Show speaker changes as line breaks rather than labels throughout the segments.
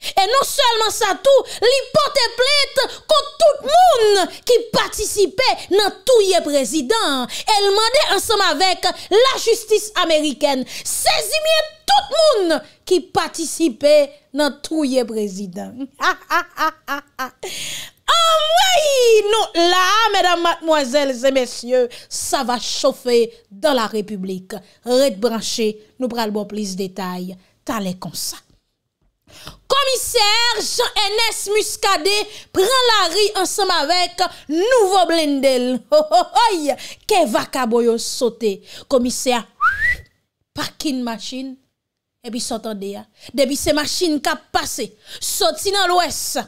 E nou selman sa tou, li pote plet kon tout moun ki patisipe nan touye prezident. El mande ansam avek la justis Ameriken. Sezi mwen tout moun ki patisipe nan touye prezident. Amway nou la, medan matmwazel zemesye, sa va chofe dan la republik. Red branché, nou pralbo plis detay, talekonsa. Komiser Jean-Enes Muscadet Pren la ri ansenm avek Nouvo blendel Ho oh, ho oh, oh, ho Ke vaka boyo sote Komiser Pakin masin Ebi sote de ya Ebi se masin ka pase Sote nan lwes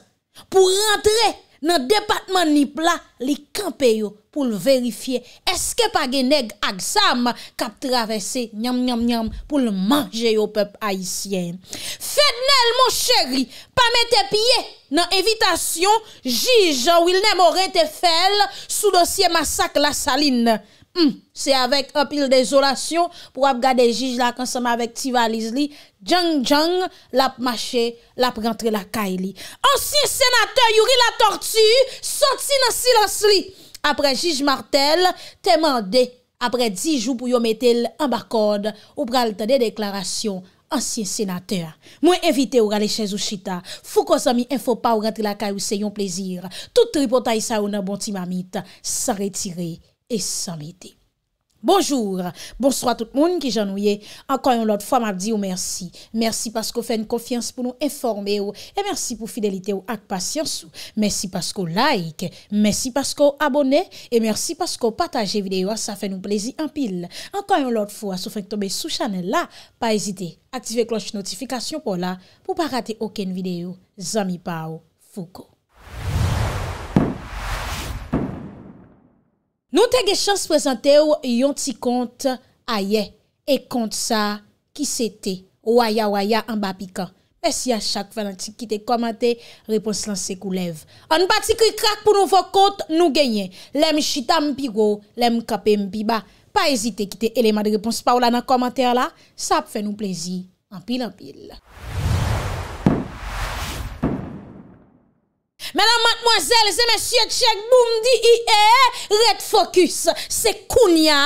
Pou rentre nan depatman nipla li kampe yo pou l verifiye eske pa geneg ag sam kap travese nyam nyam nyam pou l manje yo pep aisyen fed nel mon cheri pa me te pye nan evitasyon jige ou il ne more te fel sou dosye masak la saline Hmm. Se avek apil de zolasyon, pou ap gade jij la konsama vek ti valiz li, djan djan la ap mache, la ap rentre la kay li. Ansyen senatè yuri la tortue, santi nan silans li. Apre jij martel, temande, apre dijou pou yo metel ambakode, ou pral tade deklarasyon, ansyen senatè. Mwen evite ou gale chenjou chita, fou konsa mi enfo pa ou rentre la kay ou se yon plezir. Tout tripotay sa ou nan bonti mamit, sa retirè. E sanbite. Bonjour, bonsoir tout moun ki janouye. Ankan yon lot fwa mabdi ou mersi. Mersi pasko fè n konfians pou nou informe ou. E mersi pou fidelite ou ak pasyans ou. Mersi pasko like. Mersi pasko abone. E mersi pasko pataje videyo. A sa fè nou plezi anpil. Ankan yon lot fwa sou fè k tombe sou chanel la. Pa ezite, ative kloche notifikasyon pou la. Pou pa rate oken videyo. Zami pa ou foko. Nou te ge chans prezante ou yon ti kont a ye. E kont sa ki se te. Ou aya ou aya an ba pika. Pes ya chak ven an ti kite komante, repons lan se kou lev. An bat si kou krak pou nou vok kont, nou genye. Lem chita mpi go, lem kape mpi ba. Pa ezite kite eleman de repons pa ou la nan komante la. Sa ap fe nou plezi. An pil an pil. Mèdam matmozèl, zè mèsyè tchèk, boum di i e, ret fokus, se kounya,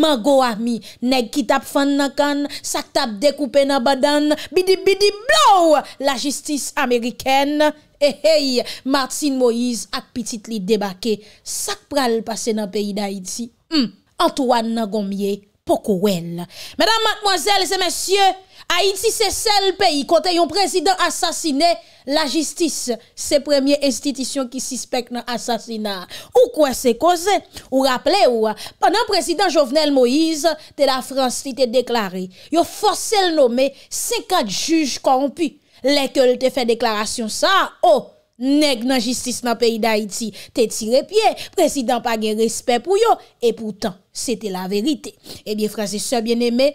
man go amy. Neg ki tap fèn nan kan, sak tap dekoupe nan badan, bidibidib blow, la jistis amériken. E eh, hey, Martin Moïse ak pitit li debake, sak pral pase nan peyi da iti. Hmm. Antoine nan gomye, pokou el. Mèdam matmozèl, zè mèsyè, Haïti se sel peyi kote yon prezident asasine la jistis. Se premye institisyon ki sispek nan asasina. Ou kwa se koze, ou rappele ou a. Panan prezident Jovenel Moïse, te la fransite deklare. Yo forcelle nome se kat juj konpu. Lekol te fe deklarasyon sa. Oh, neg nan jistis ma peyi da Haïti. Te tire pie, prezident page respect pou yo. Et pourtant, se te la verite. Ebyen eh fransise se bieneme,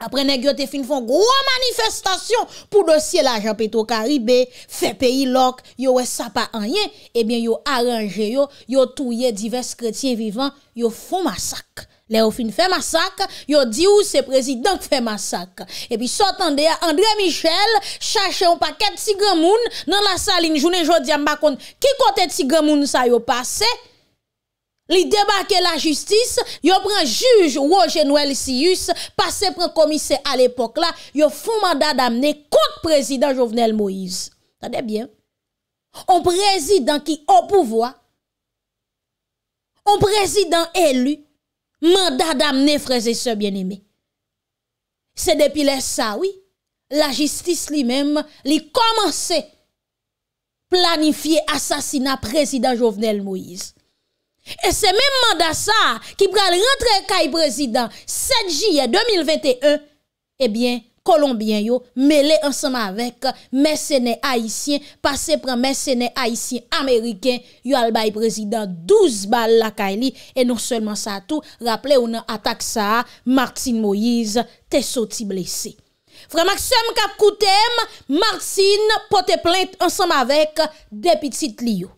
apre ne gyo te fin fon gwo manifestasyon pou dosye la Jean-Petit au Karibé, fe peyi lok, yo we sa pa anyen, e bin yo aranje yo, yo touye divers kretien vivan, yo fon masak. Le yo fin fe masak, yo di ou se prezident fe masak. E pi sotan de ya André Michel, chache yon paket tigre moun, nan la saline jounen jodi ambakon, ki kote tigre moun sa yo pase? li debake la justis, yo pran juj wò genwèl si yus, pase pran komise al epok la, yo foun mandat d'amne kouk prezidant Jovenel Moïse. Tade bien. On prezidant ki ou pouvoi, on prezidant elu, mandat d'amne freze se bien eme. Se depi le sa, oui, la justis li mèm, li komanse planifiye asasina prezidant Jovenel Moïse. E se men manda sa ki pral rentre kay prezident 7 jye 2021 Ebyen eh kolombien yo Mele ansama vek Messenè haisyen Pase pran messenè haisyen ameriken Yo albay prezident 12 bal la kay li E non selman sa tou Raple ou nan atak sa Martin Moïse te soti blese Fren maksem kap koutem Martin pote plente Ansama vek depitit li yo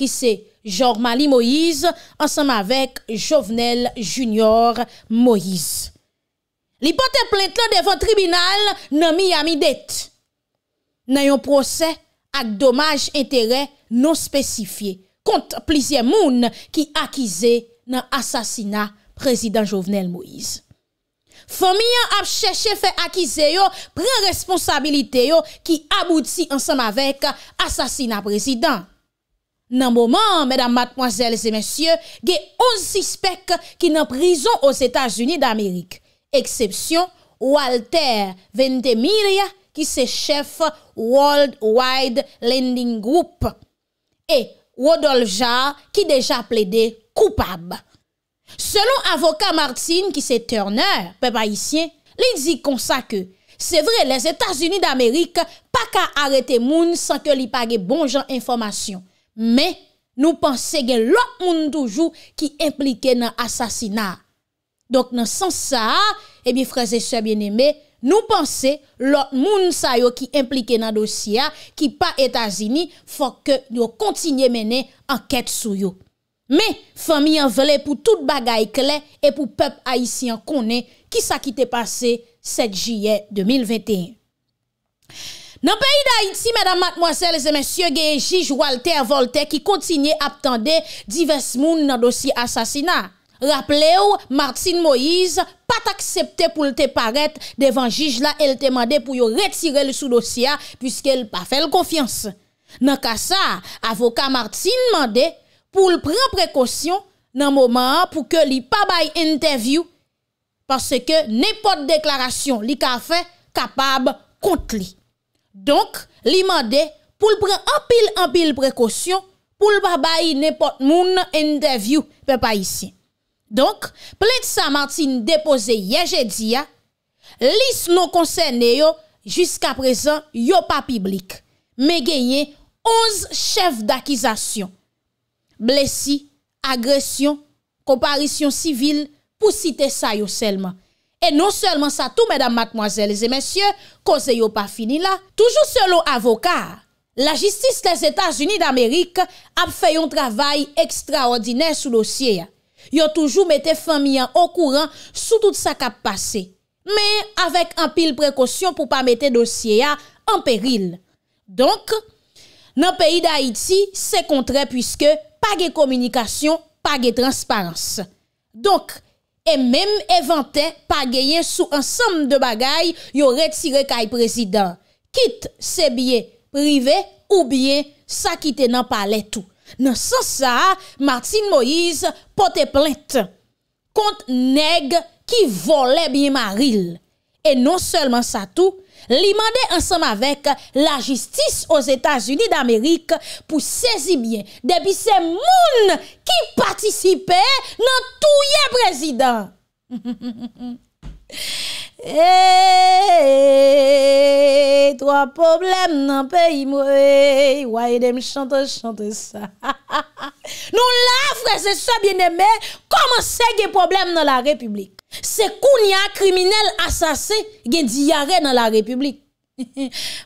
Ki se Jormali Moïse ansanm avèk Jovenel Junior Moïse. Li pote plète lè devan tribunal nan Miami-Date. Nan yon proses ak domaj entere non spesifiye kont plizye moun ki akize nan asasina prezident Jovenel Moïse. Fon mi an ap chèche fè akize yo prè responsabilite yo ki aboudsi ansanm avèk asasina prezident. Nan mouman, mèdam matmwazèl zè mèsyè, gè 11 ispek ki nan prizon os Etats-Unis d'Amérique. Eksepsyon, Walter Ventemiria ki se chef World Wide Lending Group. Et Rodolphe Jarre ki deja ple de koupab. Selon avoka Martine ki se Turner, pe pa isyen, li di konsa ke se vre les Etats-Unis d'Amérique pa ka arete moun san ke li page bon jan informasyon. Mè nou panse gen lò moun toujou ki implike nan asasina. Donk nan san sa, ebi eh freze souye bine mè, nou panse lò moun sayo ki implike nan dosya ki pa Etasini fò ke nou kontinye mene anket souyo. Mè fò mi an vle pou tout bagay kle e pou pep Aisyen konen ki sa kite pase 7 Jiyè 2021. Nan peyi d'Haïti, mèdam matmoasèl, zè mèsyè gen jige Walter Volte ki kontinye aptande divers moun nan dosi asasina. Rappele ou, Martine Moïse pat aksepte pou lte paret devan jige la el temande pou yo retire l sou dosia pwiske l pa fel konfians. Nan ka sa, avoka Martine mande pou l pren prekosyon nan mouman pou ke li pa baye enteviw pase ke nepot deklarasyon li ka fe kapab kont li. Donk, li mande, poul pre anpil anpil prekosyon, poul ba bayi ne pot moun en devyou pe pa yisi. Donk, ple tsa Martin depose yeje diya, lis nou konsenneyo, jiska prezan, yo pa piblik. Me genye 11 chev d'akizasyon, blesi, agresyon, komparisyon sivil pou site sa yo selman. Et non seulement sa tout, mesdames, mademoiselles et messieurs, koze yo pa fini la, toujou se lo avoka, la justice les Etats-Unis d'Amérique ap fè yon travay ekstraordinè sou dosye ya. Yo toujou mette fami ya okouran sou tout sa kap pase. Me, avèk an pil prekosyon pou pa mette dosye ya an peril. Donk, nan peyi d'Haïti, se kontre pwiske pa ge komunikasyon, pa ge transparans. Donk, E menm evante pageyen sou ansam de bagay yo retire kaj prezident. Kit se bie prive ou bie sa kite nan pale tou. Nan san sa, Martine Moïse pote plente. Kont neg ki vole bie maril. E non selman sa tou. li mande ansam avek la jistis os Etats-Unis d'Amerik pou sezi bien debi se moun ki patisipe nan touye prezident. Hey, trois problèmes nan pays mou. Ouay, dem chante, chante sa. Nou la, fre se so bienembe, koman se gen problem nan la republik? Se kounia, kriminel, asase, gen diyare nan la republik?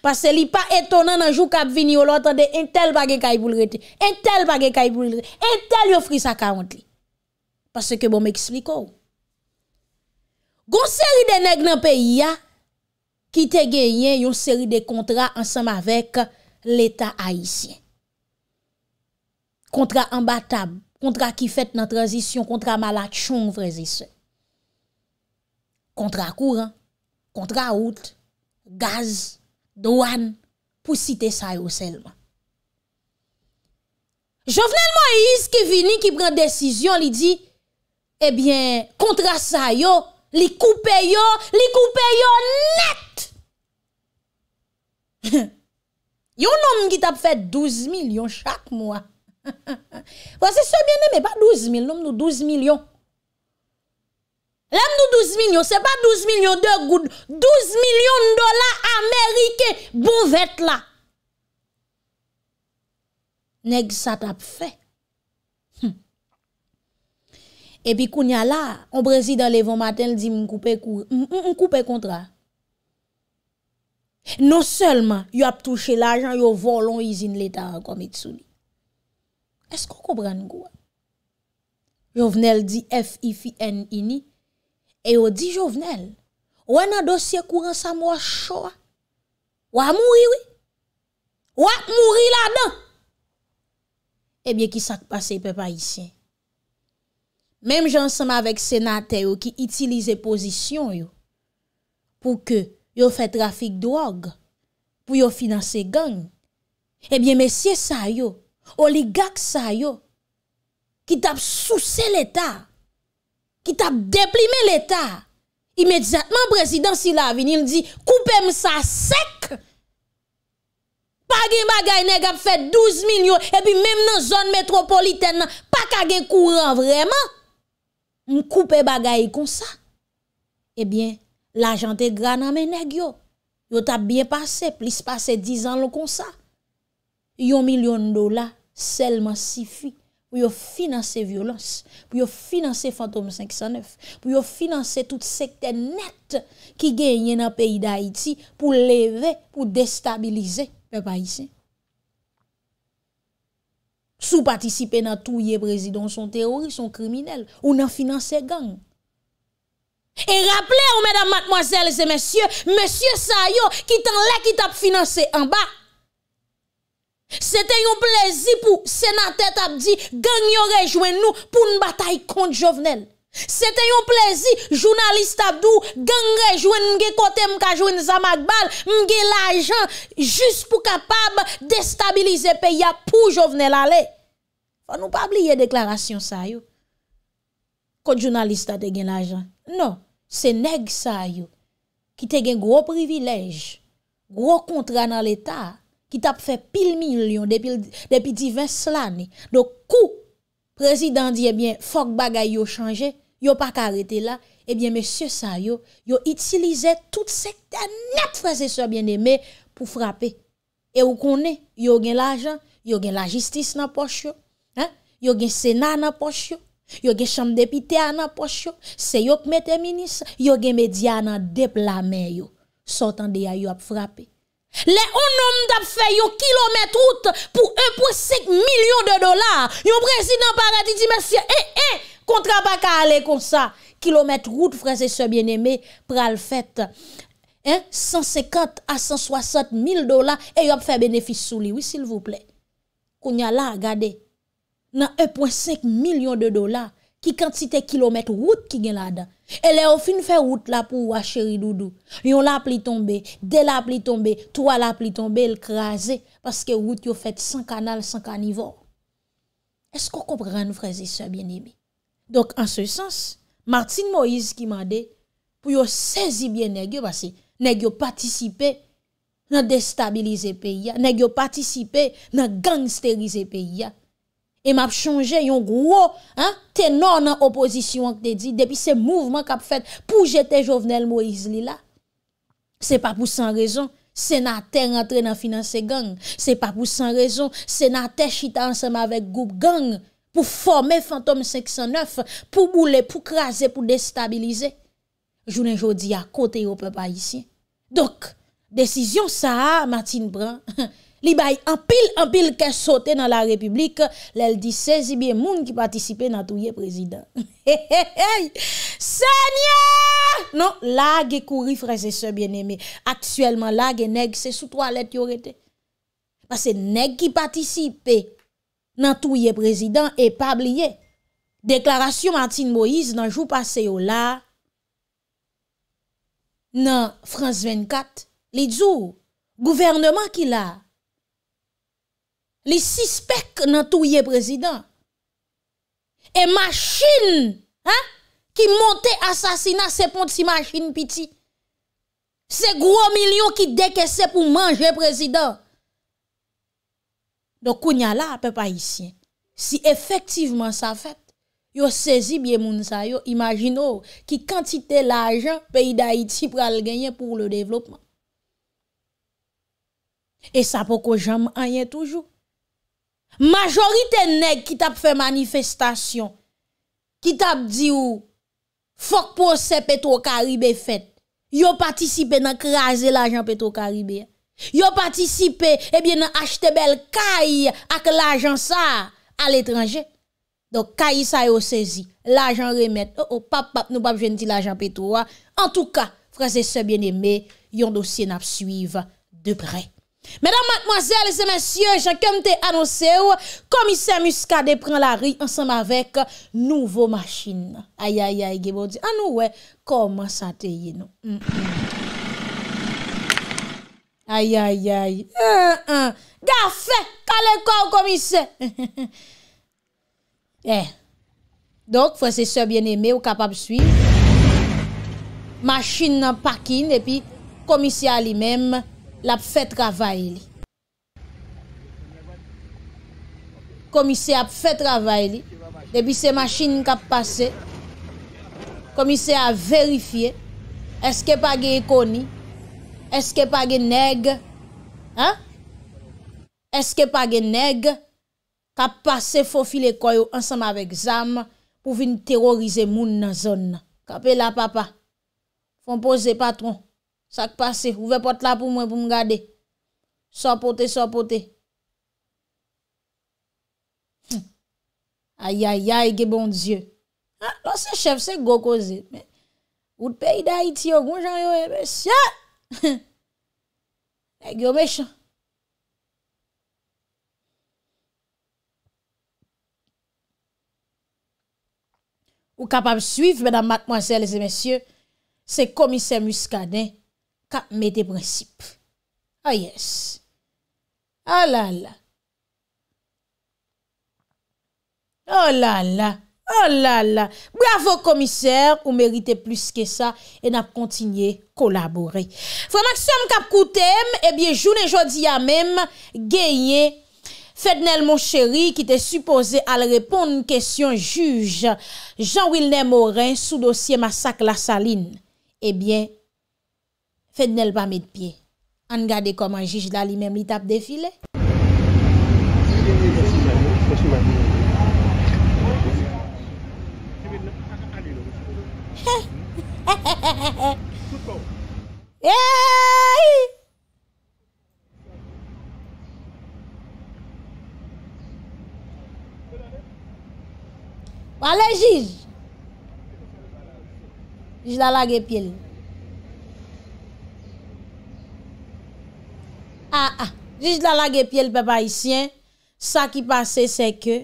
Pase li pa etonan nan jou Kabvini, ou lo atande entel bagen kayboulreti, entel bagen kayboulreti, entel yofri sa karantli. Pase ke bom eksplik ou? Gon seri de neg nan peyi ya ki te genyen yon seri de kontra ansam avek l'Etat Haitien. Kontra ambatab, kontra ki fet nan transisyon, kontra malak chon vrezi se. Kontra kouran, kontra out, gaz, doan, pou site sa yo selman. Jovenel Moïse ki vini, ki pren desisyon, li di, ebyen, eh kontra sa yo, Li koupe yo, li koupe yo net. Yo nom ki tap fè 12 milyon chak mwa. Wazè souye bien neme pa 12 milyon, nom nou 12 milyon. Lem nou 12 milyon, se pa 12 milyon de goud, 12 milyon dola Amerike bou vèt la. Neg sa tap fè. Epi koun ya la, an brezi dan levon maten, l di m koupe kontra. Non selman, yo ap touche l ajan, yo volon izin leta akomitsouni. Esko kou bran gwa? Yo vnel di F-I-F-I-N-I-N-I, e yo di jo vnel, wè nan dosye kouren sa m wachowa? Wè mouri wè? Wè mouri la dan? Ebyen eh ki sak pase pe pa isyen? Mem jansama vek senate yo ki itilize pozisyon yo pou ke yo fè trafik drog pou yo finanse gany. Ebyen mesye sa yo, oligak sa yo, ki tap souse l'Etat, ki tap deplime l'Etat. Imediatman prezident Silavini il di, koupe m sa sek! Page bagay neg ap fè 12 milyon, epi mem nan zon metropoliten nan, pakage kouran vreman! m koupe bagay kon sa, ebyen, eh la jante gran ame neg yo. Yo ta byen pase, plis pase 10 an lo kon sa. Yon milyon dola, selman sifi, pou yo finanse violans, pou yo finanse Fantome 509, pou yo finanse tout sekte net ki genye nan peyi da Haiti pou leve, pou destabilize pe pa yisi. Sou patisipe nan tou ye brezidon, son terorist, son kriminel, ou nan finanse gang. E rapple ou mèdam matmoazèl zè mèsyè, mèsyè sa yo, ki tan lè ki tap finanse an ba. Se te yon plezi pou senatè tap di, gang yon rejwen nou pou nbata yi kont jovenel. Se non, te yon plezi, jounalist apdou, gen rejwen mge kote mka jwen zamak bal, mge lajan, jist pou kapab destabilize pe ya pou jo vnen lale. An nou pa bliye deklarasyon sa yo. Kote jounalist a te gen lajan. Non, se neg sa yo ki te gen gro privilej, gro kontra nan l'Etat ki tap fe pil milyon depi divan slani. Do kou prezident diye bien fok bagay yo chanje? yo pas arrêter là, eh bien, monsieur ça yo, utilisait tout secteur net, frère et soeur bien-aimés, pour frapper. Et vous connaissez, yo gen l'argent, yo gen la justice dans poche hein? Yo gen sénat dans poche yo. Yo gen chambre député dans poche c'est yo qui mette ministre, yo gen média dans déplamer yo. Sortant de yo a frappé. Les homme d'ap fait yon kilomètre route pour 1.5 million de dollars. Yon président paradis dit monsieur, eh eh Kontra pa ka ale kon sa. Kilometre route freze sebyen eme pral fèt. 150 a 160 mil dola e yop fè benefis sou li. Oui, s'il vous plè. Kounya la, gade. Nan 1.5 milyon de dola ki kantite kilometre route ki gen la dan. E le ofin fè route la pou wa chéri doudou. Yon la pli tombe, de la pli tombe, to a la pli tombe, el krasé. Paske route yo fèt san kanal, san kanivor. Esko kopren freze sebyen eme? Donk an se sens, Martin Moïse ki man de pou yo sezi bien negyo Basi negyo patisipe nan destabilize peya Negyo patisipe nan gangsterize peya E map chanje yon gro, tenor nan oposisyon ak te di Depi se mouvman kap fet pou jete jovenel Moïse li la Se pa pou san rezon, se na te rentre nan finanse gang Se pa pou san rezon, se na te chita ansama vek goup gang pou forme Fantom 509, pou boule, pou kraze, pou destabilize. Jounen jodi a kote yo pe pa isi. Dok, desisyon sa a, Matin Bran, li bay empil, empil ke sote nan la republik, lel di sezi biye moun ki patisipe nan touye prezident. He, he, he, senye! Non, lage kouri freze se bieneme. Aksuellement, lage neg, se sou toalet yorete. Pase neg ki patisipe, nan touye prezidant e pabliye deklarasyon Martin Moïse nan jou paseyo la nan France 24 li djou gouvernement ki la li sispek nan touye prezidant e machin ki monte asasina seponti machin piti se gro milyon ki dekese pou manje prezidant Do kounya la, pe pa isyen. Si efektivman sa fèt, yo sezi biye moun sa yo, imagino oh, ki kantite la ajan peyi da iti pral genyen pou le devlopman. E sa pou ko jam anyen toujou. Majorite neg ki tap fè manifestasyon, ki tap di ou, fok pose peto karibè fèt, yo patisipe nan krasè la ajan peto karibè ya. Yo patisipe, ebyen eh nou achete bel kaye ak l'ajan sa a l'etranje Donk kaye sa yo sezi, l'ajan remet Oh oh, pap pap, nou pap jen ti l'ajan petou ah. En tout ka, franse se bien eme, yon dosye nap suive de bre Medan matmoazel, se mensye, jakem te anonse ou Komisè muskade pran la ri, ansam avek nouvo machin Ayayay, gebo ah, di, anou we, koman sa teye nou mm, mm. aye aye aye gafè, kalè kò w komise e donk fwese sè byen emè w kapap swi machin nan pakin epi komise a li mèm l ap fè travay li komise ap fè travay li depi se machin kap pase komise a verifi eske pa ge ekoni Eske pa gen neg? Ha? Eske pa gen neg? Kap pase fofile koyo ansam avek zam pou vin terorize moun nan zon nan. Kapela papa. Fompose patron. Sak pase. Ouve pot la pou mwen pou mw gade. Sopote, sopote. Ayayay hm. ge bon dieu. Lan se chef se gokoze. Wout pey da iti yo, goun jan yo. E, Siya! ou kapab suif mèdam mat mwansè, lese mèsyè se komisè muskade kap mède prinsip oh yes oh ah, lala oh ah, lala Oh la la, bravo komiser, ou merite plus ke sa, e nap kontinye kolabore. Fwa maksiyon kap koutem, ebyen eh joun e jodi ya mem, genye, fednel moun cheri ki te supose al repon un kesyon juj, Jean-Willem Morin sou dosye massak la saline, ebyen eh fednel pa met pie, an gade koman juj la li mem li tap defile.
Ha ha
ha ha ha ha Eyyy
Wale jiz Jiz la lag epil Ha ah, ah. ha Jiz la lag epil pe ba isyen Sa ki pase se ke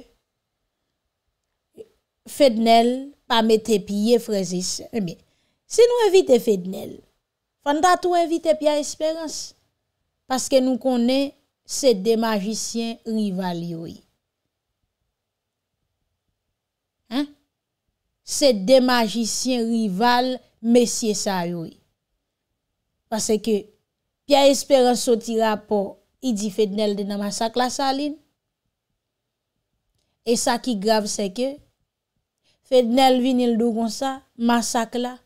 Fèdnel pa me tepiyye frezis Emi Se nou evite Fednel, fanda tou evite Pia Esperance, paske nou konen se de magicien rival yoy. Se de magicien rival messie sa yoy. Pase ke Pia Esperance soti rapo i di Fednel dena masak la salin. E sa ki grav se ke Fednel vinil dou kon sa masak la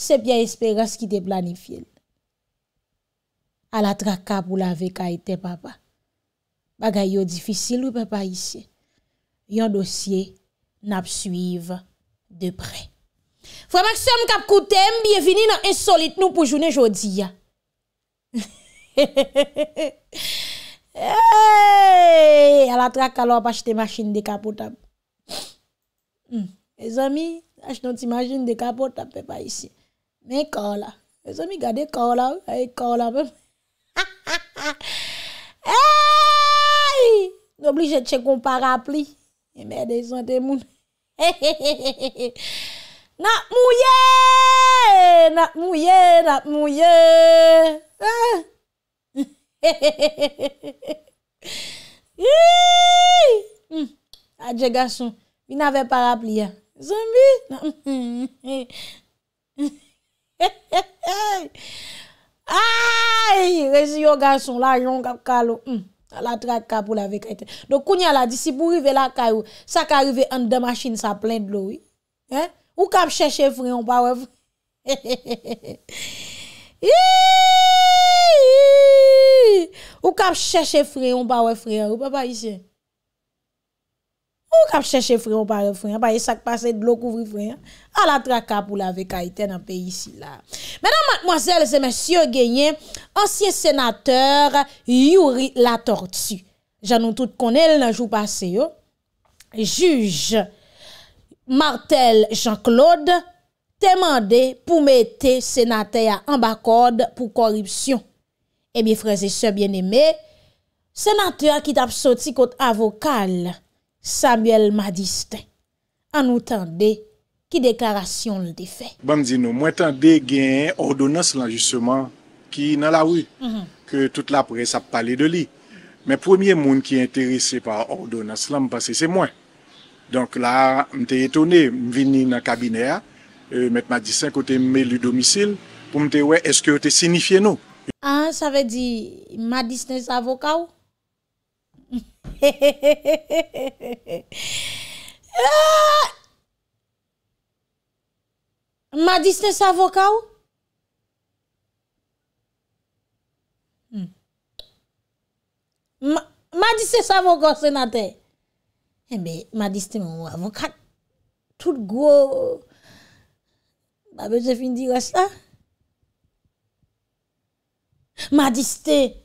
Sebya esperans ki te planifil. Ala trak kap ou lave ka ete papa. Bagay yo difisil ou pepa isye. Yon dosye nap suyiv depre. Frama ksem kap koutem, biyevini nan insolit nou pou jounen jodi ya. Ala trak alo ap achete masjene de kapot ap. Hmm. E zami, achete masjene de kapot ap pepa isye. Mè kò la. Mè zè mi gade kò la. Ha, ha, ha. Hey! N'oblije tche kon parapli. Mè de zante moun. Hey, hey, hey, hey, hey, hey. Nak mouye! Nak mouye, nak mouye. Ha! Hey, hey, hey, hey, hey, hey, hey. Hi! Hi! Adje gason. Mi n'ave parapli ya. Zè mi. Ha, ha, ha. Ay, rezi yo gason la joun kap kalou, hmm, la trak kap ou la vekayte. Do kounya la di, si pou rive la karou, sa ka rive an de machine sa plen de lou. Eh? Ou kap chè chè frè, on pa we frè. Ou kap chè chè frè, on pa we frè. Ou pa pa yi chè. Ou kap chèche frè ou parè frè, pa yè sak pasè d'lò kouvri frè, ala traka pou lave kaitè nan peyi si la. Mèdan matmoazèl, zè mèsyò genyen, ansyen sénatèr, Youri Latorti. Jan nou tout konèl nan jou pasè yo. Juge, Martel Jean-Claude, temande pou mète sénatè ya ambakode pou korripsyon. E eh mi frèze se bienemè, sénatèr ki tap soti kout avokal. Samuel Madistin, an nou tan de ki deklarasyon li te fe.
Ban di nou, mwen tan de gen ordonans lan jisteman ki nan la ou, ke tout la pres ap pale de li. Men premye moun ki enterese pa ordonans lan, mwen pase se mwen. Donk la, mte etone, mwen vini nan kabine a, met Madistin kote mme li domisil, pou mte we eske ote sinifye nou.
An, sa ve di, Madistin sa avoka ou? Ah! Madiste sa vokal hmm. Madiste sa vokal se natè Ebe, eh madiste moun wavon Kat tout gwo Babese fin dire sa Madiste E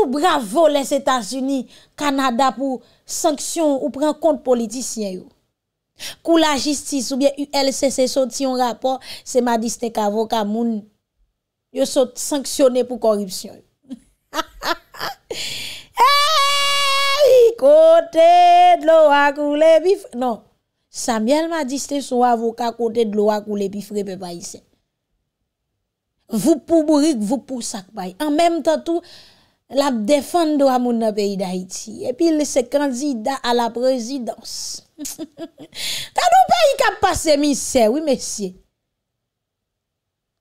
Ou bravo les Etats-Unis, Kanada pou sanksyon ou pren kont politisyen yo. Kou la jistis ou bien ULCC soti yon rapor, se ma diste ka avoka moun, yo soti sanksyonè pou koripsyon. Kote dlo wak ou le bifre. Non, Samyel ma diste sou avoka kote dlo wak ou le bifre pe bayi sen. Voupou bourik, voupou sakbay. An menm tatou, l ap defando a moun an peyi da iti, epi l se kanzida a la prezidans. Euh, Ta nou peyi kap pase mi se, oui mesye.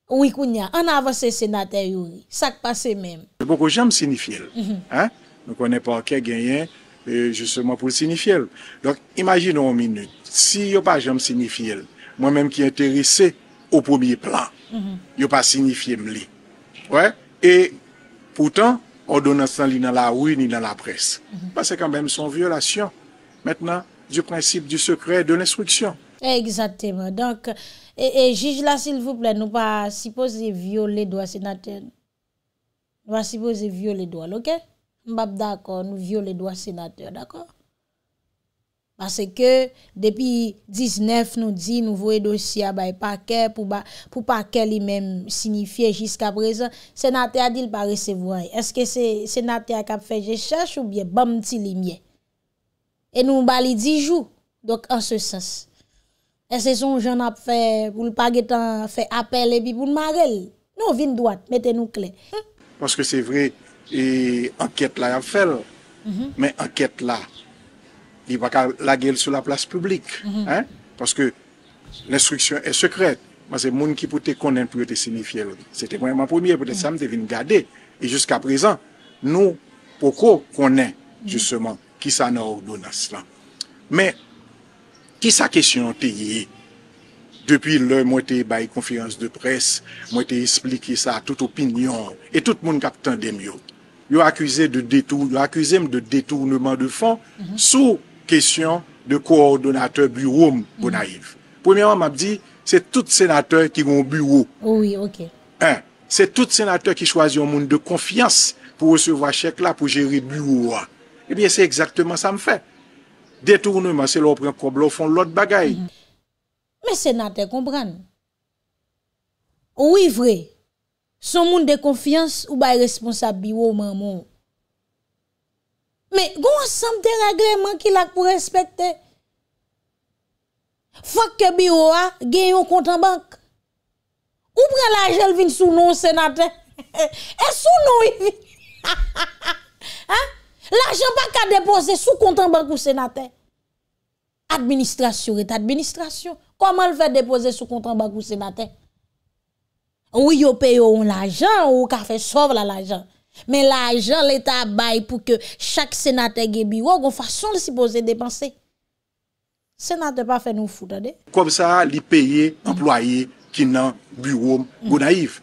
Oui kounya, an avan se senate yon, sak pase men.
Poko jom sinifye l, nou konen pa anke genyen, jist seman pou sinifye l. Donc, imaginon o minute, si yo pa jom sinifye l, mwen menm ki enterise, ou pou mi plan, mhm. yo pa sinifye m li. Ouè, et, poutan, ordonnance ni dans la rue ni dans la mhm. c'est quand même son violation, maintenant, du principe, du secret, de l'instruction.
Exactement. Donc, et, juge là s'il vous plaît, nous pas supposés violer droit sénateur. Nous pas supposés violer droit, ok? D'accord, nous violons violer droit sénateur, d'accord Pase ke depi 19 nou di nou vwe dosya bay pake pou pake li men signifiye jiska prezen. Senate a di l pa resevwe. Eske senate a kap feje chache ou bie bam ti li mye? E nou bali di jou. Dok an se sens. E se son jen ap fe pou l pa getan fe apel e bi pou l marel. Nou vin doat, mette nou kle.
Pase ke se vre enket la yon fel. Men enket la. li baka la gel sou la plas publik. Mhm. Paske l'instruksyon e sekret. Mwen se moun ki pou te konen pou yo te sinifye lodi. Se te mwen mwen pounye pou de sam te vin gade. E jusqu'a prezan, nou poko konen, jousseman, ki sa nan ordounas lan. Men, ki sa kesyon te ye depi lor mwen te bay konferans de pres, mwen te esplike sa tout opinyon e tout moun kapten den yo. Yo akwize de detour, yo akwize m de detournement de fon mhm. sou Kèsyon de koordonatèr bureau mwen naif. Premèman mwen ap di, se tout sénatèr ki yon bureau. Ou oh oui, ok. Hein, se tout sénatèr ki chwazyon moun de konfians pou recevwa chèk la pou jèri bureau. Ebyen, se eksaktèman sa mwen fè. Dètournèman, se lò prekob lò fon lòt bagay.
Mwen sénatèr kompran. Ou oui vre, son moun de konfians ou bay responsab biwo mwen moun. Men, gwa sanm te regleman ki lak pou respet te? Fak ke bi ou a, gen yon kontan bank. Ou pren lajel vin sou nou senate? E sou nou yon vin? Lajel pa ka depose sou kontan bank ou senate? Administrasyon et administrasyon. Koman l fè depose sou kontan bank ou senate? Ou yon peyo ou lajel ou ka fè sov la lajel? Men mm. la ajan l'Etat bay pou ke chak senate ge biwo goun fason li sipose depanse. Senate pa fe nou foudade.
Koum sa li peye employe ki nan biwo goun aif.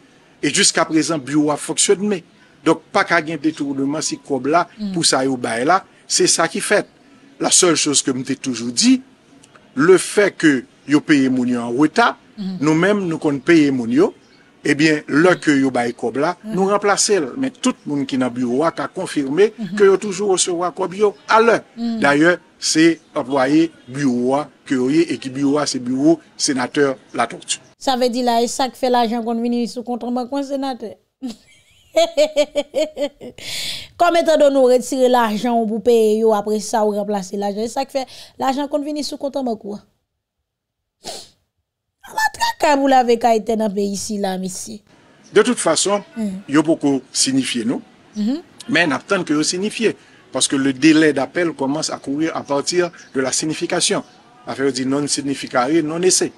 E jusqu aprezen biwo a foksyon me. Dok pa kagen detournement si koum la pou sa yo bay la, se sa ki fet. La sol chos ke mte toujou di, le fe ke yo peye moun yo an weta, nou menm nou kon peye moun yo. Ebyen, lò kyo yo baye kob la, nou remplase lò. Men, tout moun ki nan bureau ak a konfirme, kyo yo toujou oswa kob yo. A lò, d'ayon, se apwaye bureau ak kyo ye, e ki bureau ak se bureau senateur la tout.
Sa ve di la, e sa kfe l'ajan kon vini sou kontan bakwen senateur? Kom e ta don nou retire l'ajan ou boupe yo apre sa ou remplase l'ajan? E sa kfe l'ajan kon vini sou kontan bakwen senateur? Matra ka mou lave ka eten apè isi lam
isi? De tout fason, hmm. yo boko signifiye nou. Mhm. Men ap ten ke yo signifiye. Paske le deley d'apel komanse akourir apartir de la signifikasyon. Afèr di non signifikarye, non ese.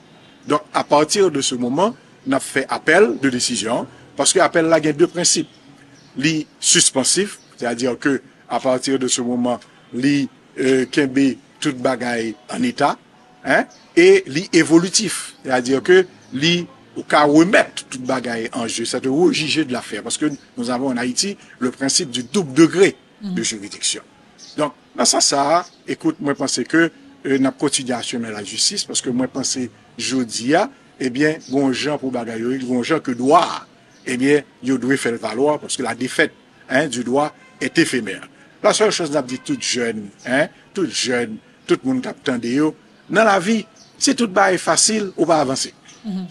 Don apartir de se mouman, nap fè apel de desijon. Paske apel la gen dè prinsip. Li suspensif, tè a diyo ke apartir de se mouman, li euh, kenbe tout bagay an eta. An etat. e li evolutif, yadir ke li ou ka remet tout bagaye anje, sa te ou jije de la fè, paske nou zavon an Haiti le prinsip du double degré de juridiksyon. Nan sa sa, ekout, mwen panse ke nan protidya asyeme la jistis, paske mwen panse jodia, ebyen, eh bon jan pou bagaye bon eh yo, bon jan ke doa, ebyen, yo dwe fèl valwa, paske la defet du doa et efemèr. La soye chos nan ap di tout jen, tout jen, tout moun kapitan de yo, nan la vi, Se tout ba e fasil, ou ba avanse.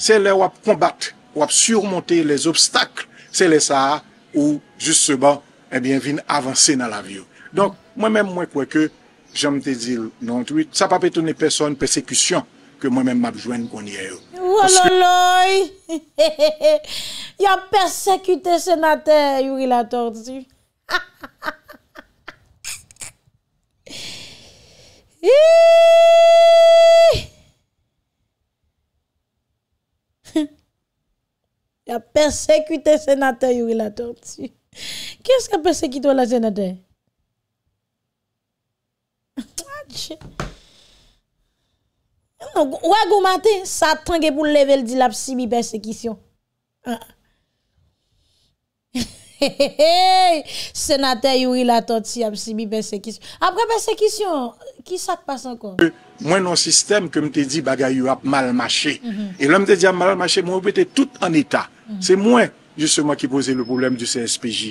Se lè wap kombat, wap surmonte les obstakles, se lè sa ou jist se ban, e eh bien vin avanse nan la vie ou. Donk, mwen mè mwen kweke, jen mte di l'ontuit, sa pa petounen pesekusyon ke mwen mè mabjwen konye ou.
Ou loloj! Yon pesekute senate yon ila tordi. Ha ha ha ha ha!
Hii!
Ya persekwite senatè yoril atonsi. Kè sk ap persekwite wè la jenatè? Ouè gomante, satan gen pou level di la psimi persekwisyon. Ah. Senatè yoril atonsi ap psimi persekwisyon. Apre persekwisyon, ki sak pas ankon?
Mwen nan sistem ke mte di bagayyo ap malmache. E lò mte di ap malmache, mwen mwepete tout an etat. Se mwen, jist se mwen ki pose le probleme du CSPJ.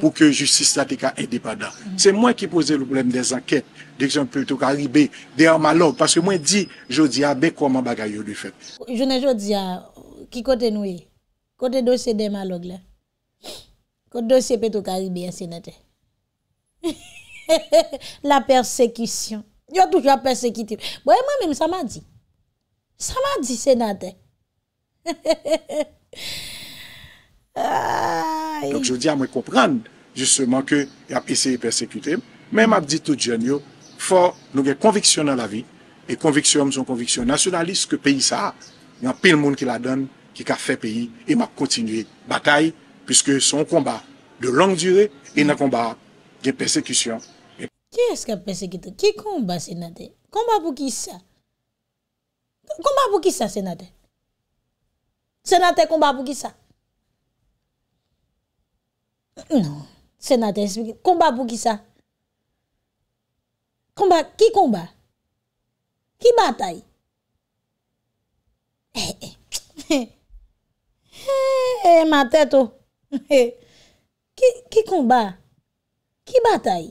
Pou ke justice statika indepada. Se mwen ki pose le probleme de zanket. Dek se mwen pwetok aribe de an malog. Paske mwen di, jodi a, be kwa mwen bagayyo di fet.
Jone jodi a, ki kote nou e? Kote dosye de malog la? Kote dosye pwetok aribe a senate? La persekusyon. Yo toujwa persekutib, mwen mwen mèm sa mwen di. Sa mwen di senate.
Donc jodi a mwen koupran, jist seman ke ya pisei persekutib, mwen mwen ap di tout jen yo, fò nou gen konviksyon nan la vi, e konviksyon mwen son konviksyon, nasyonalist ke peyi sa a, yon pil moun ki la don, ki ka fe peyi, e mwen ap kontinye batay, pise ke son konba de long dire, e nan konba gen persekution.
Ke eske apese ki tou? Ki koumba senate? Koumba pou ki sa? Koumba pou ki sa senate? Senate koumba pou ki sa? Non. Senate, koumba pou ki sa? Koumba, ki koumba? Ki bata yi? E, eh, e, eh. e. Eh, e, e, e, mateto. Ki koumba? Ki bata yi?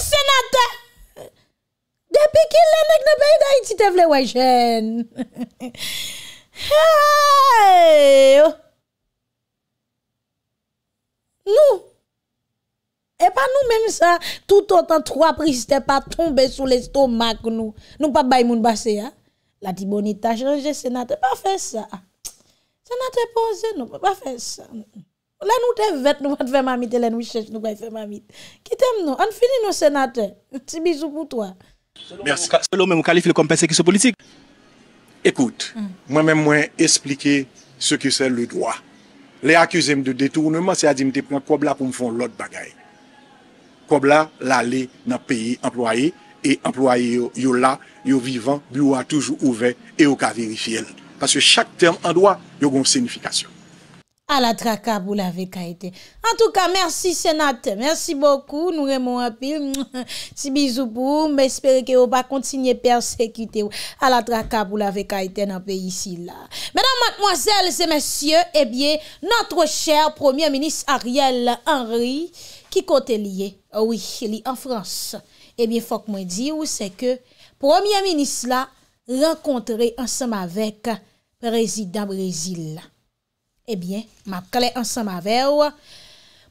Senate Depi ki lenek nebe yi dayi Ti te vle wajen Heee Yo Nou E pa nou menm sa Tout an tan 3 priste pa tombe sou l'estomak nou Nou pa bay moun basen La ti bonita jenon jenon senate pa fè sa Senate pose nou Pa fè sa La nou te vet nou an fe mamit e le nou chech nou bay fe mamit. Kitem nou, an fini nou senatè. Un ti bizou pou toi.
Mersi. Selon mè mou kalif le kompensekise politik. Ekout, mè mè mwen esplike se ke se le doa. Le akusem de detournement se adim te pren kob la pou mfon lot bagay. Kob la la le nan peyi employe, e employe yo la, yo vivan, bloua toujou ouve, e yo ka verifi el. Paswe chak term an doa yo gon senifikasyon.
A la draka pou la vekaiten. En tou ka, mersi senate. Mersi bokou. Nou remon api. Ti bizou pou. Mè espere eh ke ou ba kontinye persekite ou. A la draka pou la vekaiten api isi la. Mèdan matmoazèl, zè mèsyè, e bie, nòtre chèr, premier-ministre Ariel Henry, ki kote liye, oui, li en Frans. E eh bie, fok mwen di ou, se ke premier-ministre la renkontere ansem avèk prezident Brésil la. Ebyen, map kale ansan ma verwa.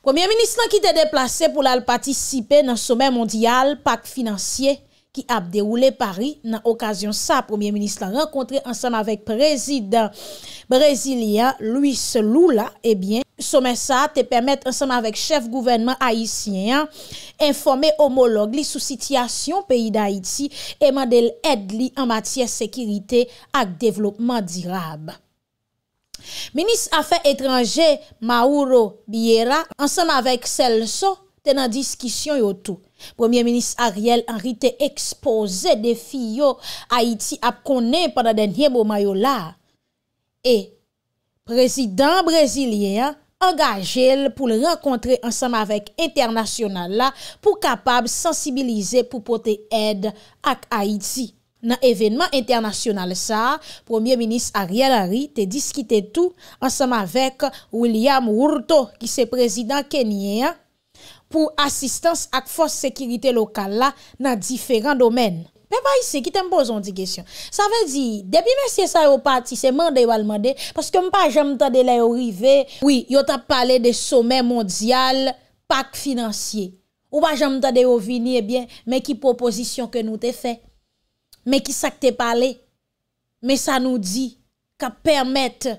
Premier Ministran ki te deplase pou lal patisipe nan Sommet Mondial Pak Finansye ki ap de oule Paris nan okasyon sa. Premier Ministran renkontre ansan avek Prezident Brezilyan Luis Lula. Ebyen, Sommet sa te permette ansan avek Chef Gouvernement Haitien informe homolog li sou sityasyon peyi da Haiti e mandel ed li an matye sekirite ak devlopman dirab. Minis Afen Etranje, Mauro Biera, ansanm avèk sel so, ten an diskisyon yo tou. Premier Minis Ariel Henry te ekspose defi yo Haiti ap konen padan den yebo mayo la. E, Prezident Brezilyen angaje l pou l renkontre ansanm avèk internasyonal la pou kapab sensibilize pou pote ed ak Haiti. nan evenman internasyonal sa, Premier Minis Ariel Ari te diskite tou ansam avek William Urto ki se prezident Kenya pou asistans ak fos sekirite lokal la nan diferan domen. Pe ba yise, ki te mboz on di gesyon. Sa ven di, debi mwen siye sa yo pati, se mande yo al mande, paske mpa jan mta de la yo rive, oui, yo ta pale de Sommet Mondial Pak Finansye. Ou mpa jan mta de yo vini, ebyen, eh men ki proposisyon ke nou te fey. Mè ki sa k te pale, mè sa nou di ka permèt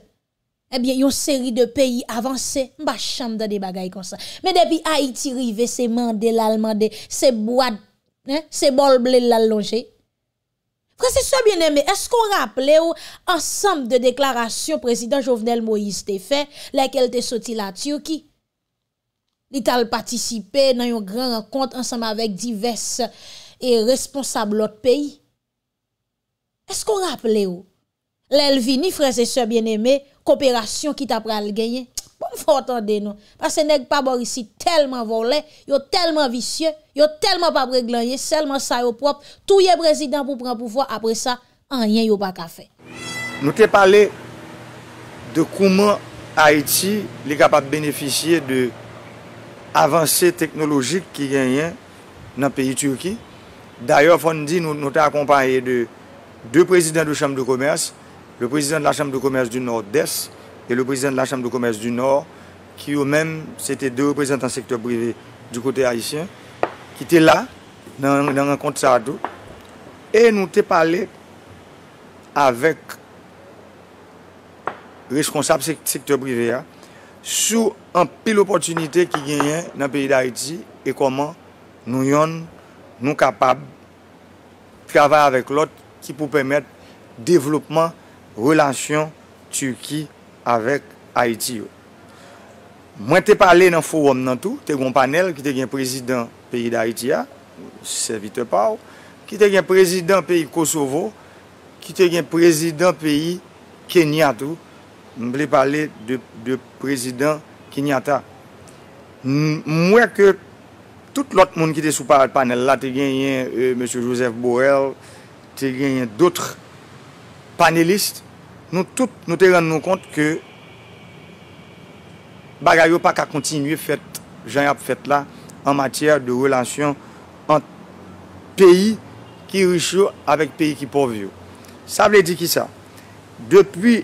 yon eh seri de peyi avanse, mba chanm dan de bagay kon sa. Mè depi Haiti rive, se mande lal mande, se boad, se bolble lal longe. Franseswa bienemè, eskou rappele ou ansam de deklarasyon prezident Jovenel Moïse Tefe, lè ke l te soti la tiyo ki? Li tal patisipe nan yon gran rakont ansam avèk divers e responsable lot peyi? Eskou rap le ou? Lèl vini freze se bienemè, koopération ki ta pral genyen? Bon fò otan denon. Pase nèk pa borisi telman volè, yo telman visye, yo telman pa breglenye, selman sa yo prop, touye prezident pou pran pouvo, apre sa, an yen yo pa kafe.
Nou te pale de kouman Haiti li kapap beneficye de avanse teknologik ki genyen nan peyi Turki. Dayò fòn di nou te akompaye de Deu prezident de chanm de komers, le prezident de la chanm de komers du nord des, et le prezident de la chanm de komers du nord, ki yo men, c'était deux représentants secteur privé du côté haïtien, ki t'est là, nan rencontre sa adou, et nou t'est parlé avec responsable secteur privé, sou en pile opportunité ki genyen nan pays d'Haïti, et comment nou yon nou kapab travè avec l'autre ki pou pèmet devlopman relasyon Turki avèk Haiti yo. Mwen te pale nan forum nan tou, te gwen panel ki te gen prezident peyi d'Haitia, se vit te pa ou, ki te gen prezident peyi Kosovo, ki te gen prezident peyi Kenyatou, mwen ple pale de prezident Kenyata. Mwen ke tout lòt moun ki te sou pale panel la, te gen yon M. Joseph Borel, te genyen doutre panelist, nou tout nou te gennen nou kont ke bagayou pa ka kontinu fèt janyap fèt la an matyèr de relansyon an peyi ki richou avèk peyi ki povyo. Sa vle di ki sa, depwi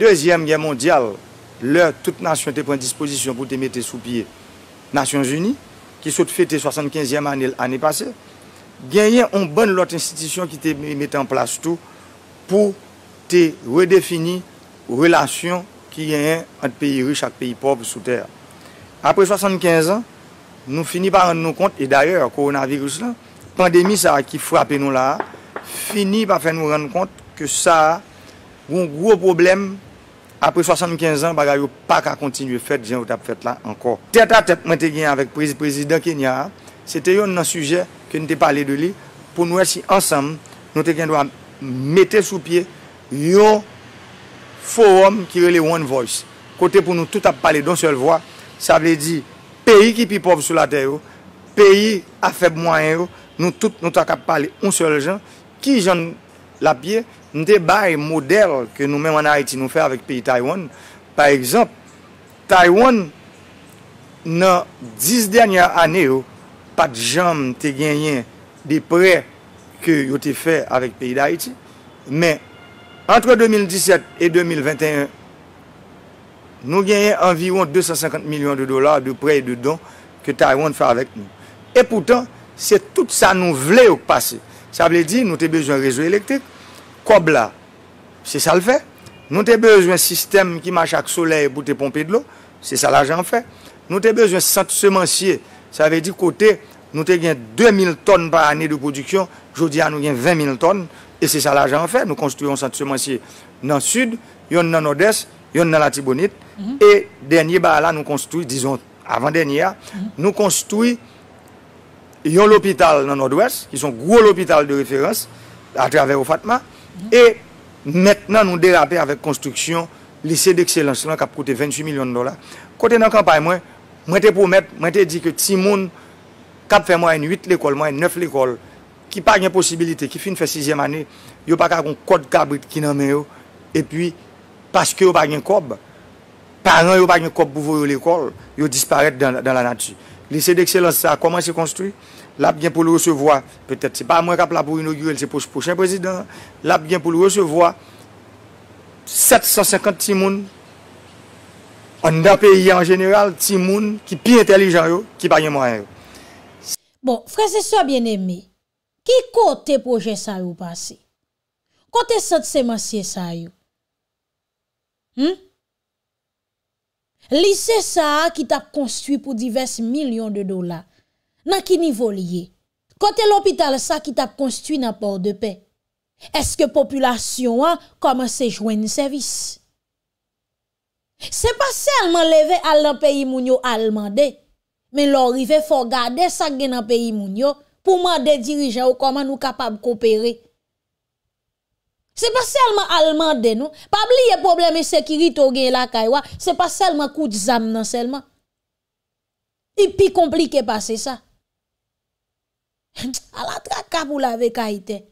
Dezyem Gen Mondial, lè, tout nansyon te pren disposisyon pou te mette sou piye Nansyon Zuni, ki sot fèt te 75e anèl anèpase, gen yon bon lote institisyon ki te mette en plas tou pou te redefini relasyon ki gen yon an peyi riche ak peyi pov sou ter. Apre 75 an, nou fini pa rend nou kont e daye, koronavirus lan, pandemi sa ki frape nou la fini pa fe nou rend kont ke sa yon gro problem apre 75 an bagay yo pak a kontinu fèt, jen yo tap fèt la ankor. Tèt a tèt mwen te gen avèk prezident Kenya a Se te yon nan suje ke nou te pale de li, pou nou esi ansam, nou te ken do a mette sou pie yon forum ki rele one voice. Kote pou nou tout ap pale don sel vwa, sa vle di, peyi ki pi pov sou la te yo, peyi a feb mwa en yo, nou tout nou tak ap pale on sel jan, ki jan la pie, nou te baye model ke nou men wana eti nou fe avik peyi Taiwan. Par exemple, Taiwan nan diz denya ane yo, pa te jam te genyen de prey ke yo te fe avèk peyi da iti, men, entre 2017 e 2021, nou genyen environ 250 milyon de dolar de prey de don ke ta yon te fe avèk nou. Et pourtant, se tout sa nou vle ou kpase, sa vle di nou te bejwen rezo elektik, kob la, se sa l fe, nou te bejwen sistem ki machak soley pou te pompe de lo, se sa la jan fe, nou te bejwen sent semenciye Sa ve di kote, nou te gen 2000 ton pa ane de produksyon, jodi an nou gen 20 000 ton, e se sa la jan fe, nou konstruyon sa tseman si nan sud, yon nan Odès, yon nan Latibonit, e denye ba la nou konstruy, avan denye ya, nou konstruy yon l'opital nan Odès, ki son gwo l'opital de referans, mhm. a traver ou Fatma, e metnen nou derape avèk konstruksyon lise d'ekselans lan kap kote 28 milyon dola. Kote nan kampay mwen, Mwen te pou mèp, mwen te di ke ti moun kap fè mwen en 8 l'ekol, mwen en 9 l'ekol, ki pa gen posibilite, ki fin fè 6è manè, yo pa ka kon kod kabrit ki nan mè yo, e pi, paske yo pa gen kob, paran yo pa gen kob pou vò yo l'ekol, yo disparèt dan la natu. Lisey dekselans sa, koman se konstruy? Lap gen pou l'o se vwa, petèt se pa mwen kap la pou inaugurèl se pochèn prezident, lap gen pou l'o se vwa, 750 ti moun, Onda peyi an jeneral ti moun ki pi entelijan yo, ki banyan mwen yo.
Bon, frese so bien eme, ki kote proje sa yo pase? Hmm? Kote sat semanse sa yo? Lise sa ki tap konstwi pou divers milyon de dola, nan ki nivou liye? Kote lopital sa ki tap konstwi nan por de pe? Eske populasyon an koman se jwen ni servis? Se pa selman leve al nan peyi mounyo alman de Men lor ive fò gade sa gen nan peyi mounyo Pouman de dirije ou koman nou kapab kopere Se pa selman alman de nou Pabliye probleme sekirito gen la kaywa Se pa selman kout zam nan selman Ipi komplike pase sa Al atra kap ou la ve kaiten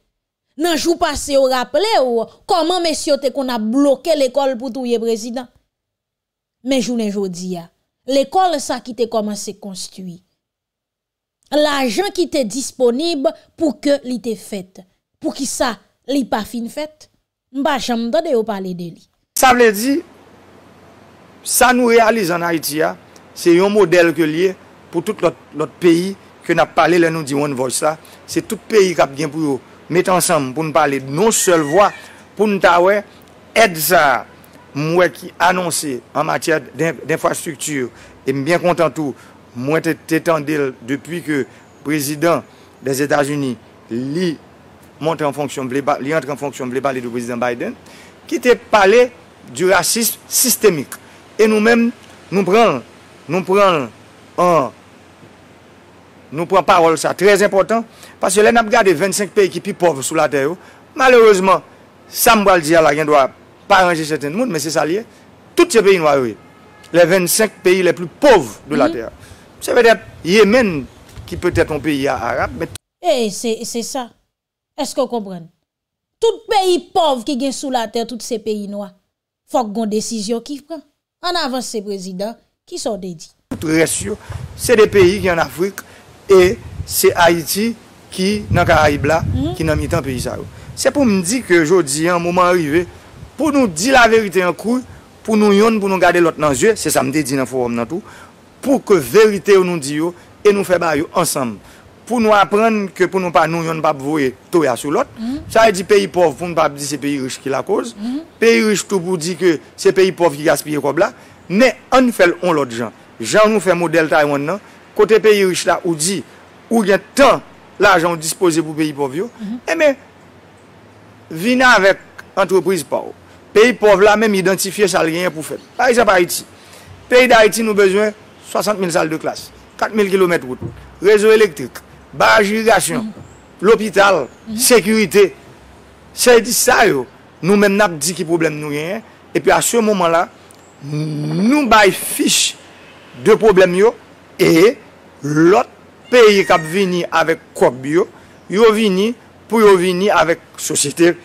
Nan jou pase ou rappele ou Koman mesyote kon a bloke l'ekol pou touye prezident Men jounen joudiya, l'ekol sa ki te koman se konstuy. La joun ki te disponib pou ke li te fet, pou ki sa li pa fin fet, mba joun mdode yo pale de li.
Sa vle di, sa nou realizan Haiti ya, se yon model ke liye pou tout lot peyi ke na pale le nou di won voj sa. Se tout peyi kap gen pou yo met ansam pou nou pale nou sel vwa pou nou tawe ed sa. mwen ki anonsi an matya d'infrastruktur e mwen kontan tou mwen te tetan del depi ke prezident des Etats-Unis li entre en fonksyon ble bali de prezident Biden ki te pale du rasist sistemik e nou men nou pran nou pran nou pran parol sa trez important pasye le nap gade 25 pe ekipi pov sou la teyo malerouzman sam waldi ala gen doa Paranje seten moun, men se sa liye, tout se peyi noa oue, le 25 peyi le plou pov do la ter. Se ve det, Yemen ki peutet an peyi ya Arab, men... Mm-hmm.
E, se sa, eske ou komprende? Tout peyi pov ki gen sou la ter, tout se peyi noa, fok goun desizyon ki pren, an avans se prezidon, ki son dedi.
Tout resyo, se de peyi ki an Afrik, e se Haiti, ki nan Karaybla, ki nan mi tan peyi sa ou. Se pou m di ke jodi, an mouman rivey, pou nou di la verite yon kou, pou nou yon pou nou gade lot nan zye, se sa mde di nan forum nan tou, pou ke verite yon nou di yo, e nou fe bar yo ansam. Pou nou apren ke pou nou pa nou yon pap voye, tou ya sou lot, mhm. sa e di peyi pov pou nou pap di se peyi riche ki la koz, mhm. peyi riche tou pou di ke se peyi pov ki gaspye kob la, ne an fel on lot jan. Jan nou fe model Taiwan nan, kote peyi riche la ou di, ou gen tan la ajan ou dispose pou peyi pov yo, mhm. e me vina vek antropriz pa ou. peyi pov la menm identifiye sal genye pou fet. Pari sa pari ti. Peyi da iti nou bezwen 60.000 sal de klas, 4.000 km gout, rezo elektrik, baraj ligasyon, l'opital, sekurite. Se di sa yo, nou menm nap di ki problem nou genye, epi a se moman la, nou bay fich de problem yo, e, lot peyi kap vini avèk kòk biyo, yo vini pou yo vini avèk sositek,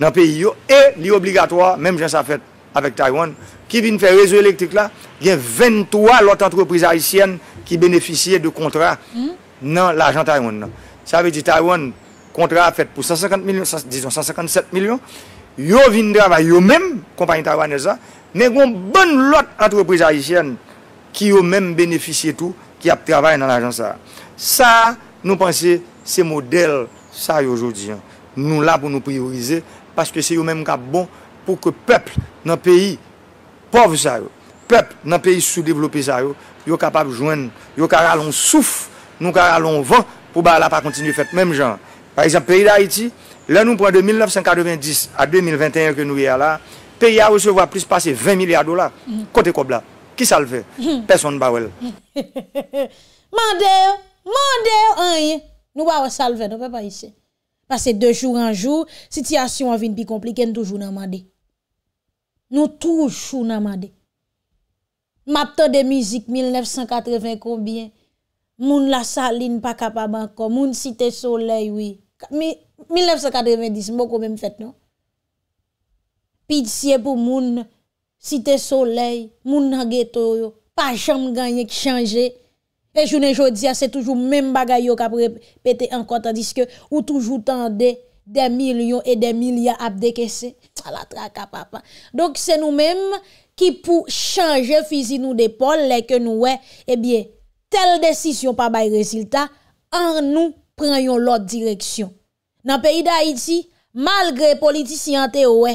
nan peyi yo, e li obligatoa, menm jen sa fèt avèk Taiwan, ki vin fè rezo elektrik la, gen 23 lot antropriz haïsyen ki benefisye de kontra nan l'agent Taiwan nan. Sa ve di Taiwan, kontra fèt pou 150 milyon, dison 157 milyon, yo vin drava yo menm, kompanyi Taiwan e zan, men goun bon lot antropriz haïsyen ki yo menm benefisye tou, ki ap travay nan l'agent sa. Sa nou pensye, se model, sa yo jodi, nou la pou nou priorize, Paske se yo menm ka bon pou ke pepl nan peyi pov sa yo, pepl nan peyi sou devlopi sa yo, yo kapab jwen, yo ka ralon souf, nou ka ralon van pou ba la pa kontinu fèt. Menm jan, pa isan peyi da iti, lè nou pou an 2019-2010 a 2021 ke nou ya e la, peyi a ou se vwa plis pase 20 milyar dola kote kob la, ki salve, peson ba wel.
Man deyo, man deyo, anye, nou waw salve, nou veba iti. Pase de joun an joun, sityasyon an vin pi kompliken toujoun nan ma de. Nou toujoun nan ma de. Map to de mizik 1980 konbyen, moun la salin pa kapabanko, moun site solei wii. 1990 mou konbe mfet nou. Pid siye pou moun site solei, moun nage to yo, pa chanm ganyek chanje. Pe jounen joudia, se toujou men bagay yo kap repete an konta diske ou toujou tan de de milyon e de milyon ap de kese. Fala tra kap apa. Donk se nou menm ki pou chanje fizi nou depol leke nou we, ebyen tel desisyon pa bay resilta, an nou prenyon lot direksyon. Nan peyi da iti, malgre politisyante we,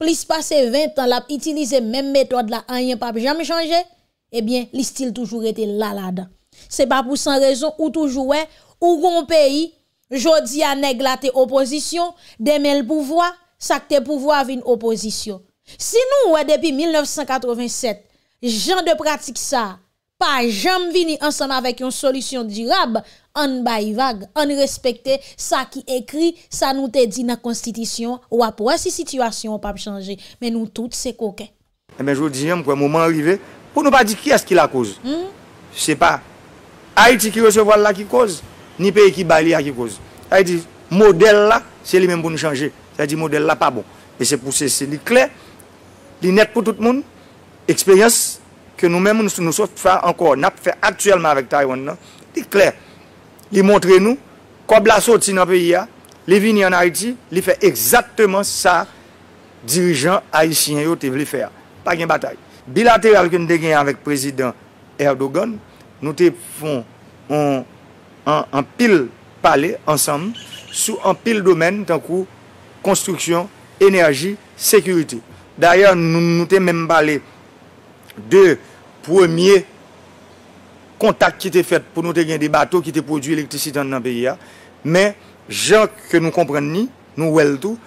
plis pase 20 an lap itilize men metwa de la anyen pap jam chanje, ebyen li stil toujou rete la la dan. Se pa pou san rezon ou toujouè Ou goun peyi Jodi a neg la te oposisyon Deme l pouvoi Sak te pouvoi avin oposisyon Sinou wè depi 1987 Jan de pratik sa Pa jan vini ansan avèk yon solisyon di rab An bayi vag An respekte sa ki ekri Sa nou te di na konstitisyon Ou ap wè si situasyon wè pa mchange Men nou tout se koke
Jodi yon mwen mouman rive Pou nou pa di ki as ki la kouz Se pa Haiti ki resevo la ki koz, ni pe ekibay li la ki koz. Haiti, model la, se li menm pou nou chanje. Se li model la pa bon. E se pou se se li kler, li net pou tout moun, eksperyans ke nou menm nou soufwa ankor, nap fe aktuelman vek Taiwan nan, li kler. Li montre nou, kob la sot si nan peyi ya, li vini an Haiti, li fe eksatman sa dirijan Haitien yo te vli fe a. Pa gen batay. Bi la teri avikoun degen anvek prezident Erdogan, Nou te fon an pil pale ansam, sou an pil domen tan kou konstruksyon, enerji, sekurite. Dayan nou te men pale de premier kontak ki te fet pou nou te gen de bato ki te produ elektrisit an nan beya. Men jan ke nou kompren ni, nou wel tou,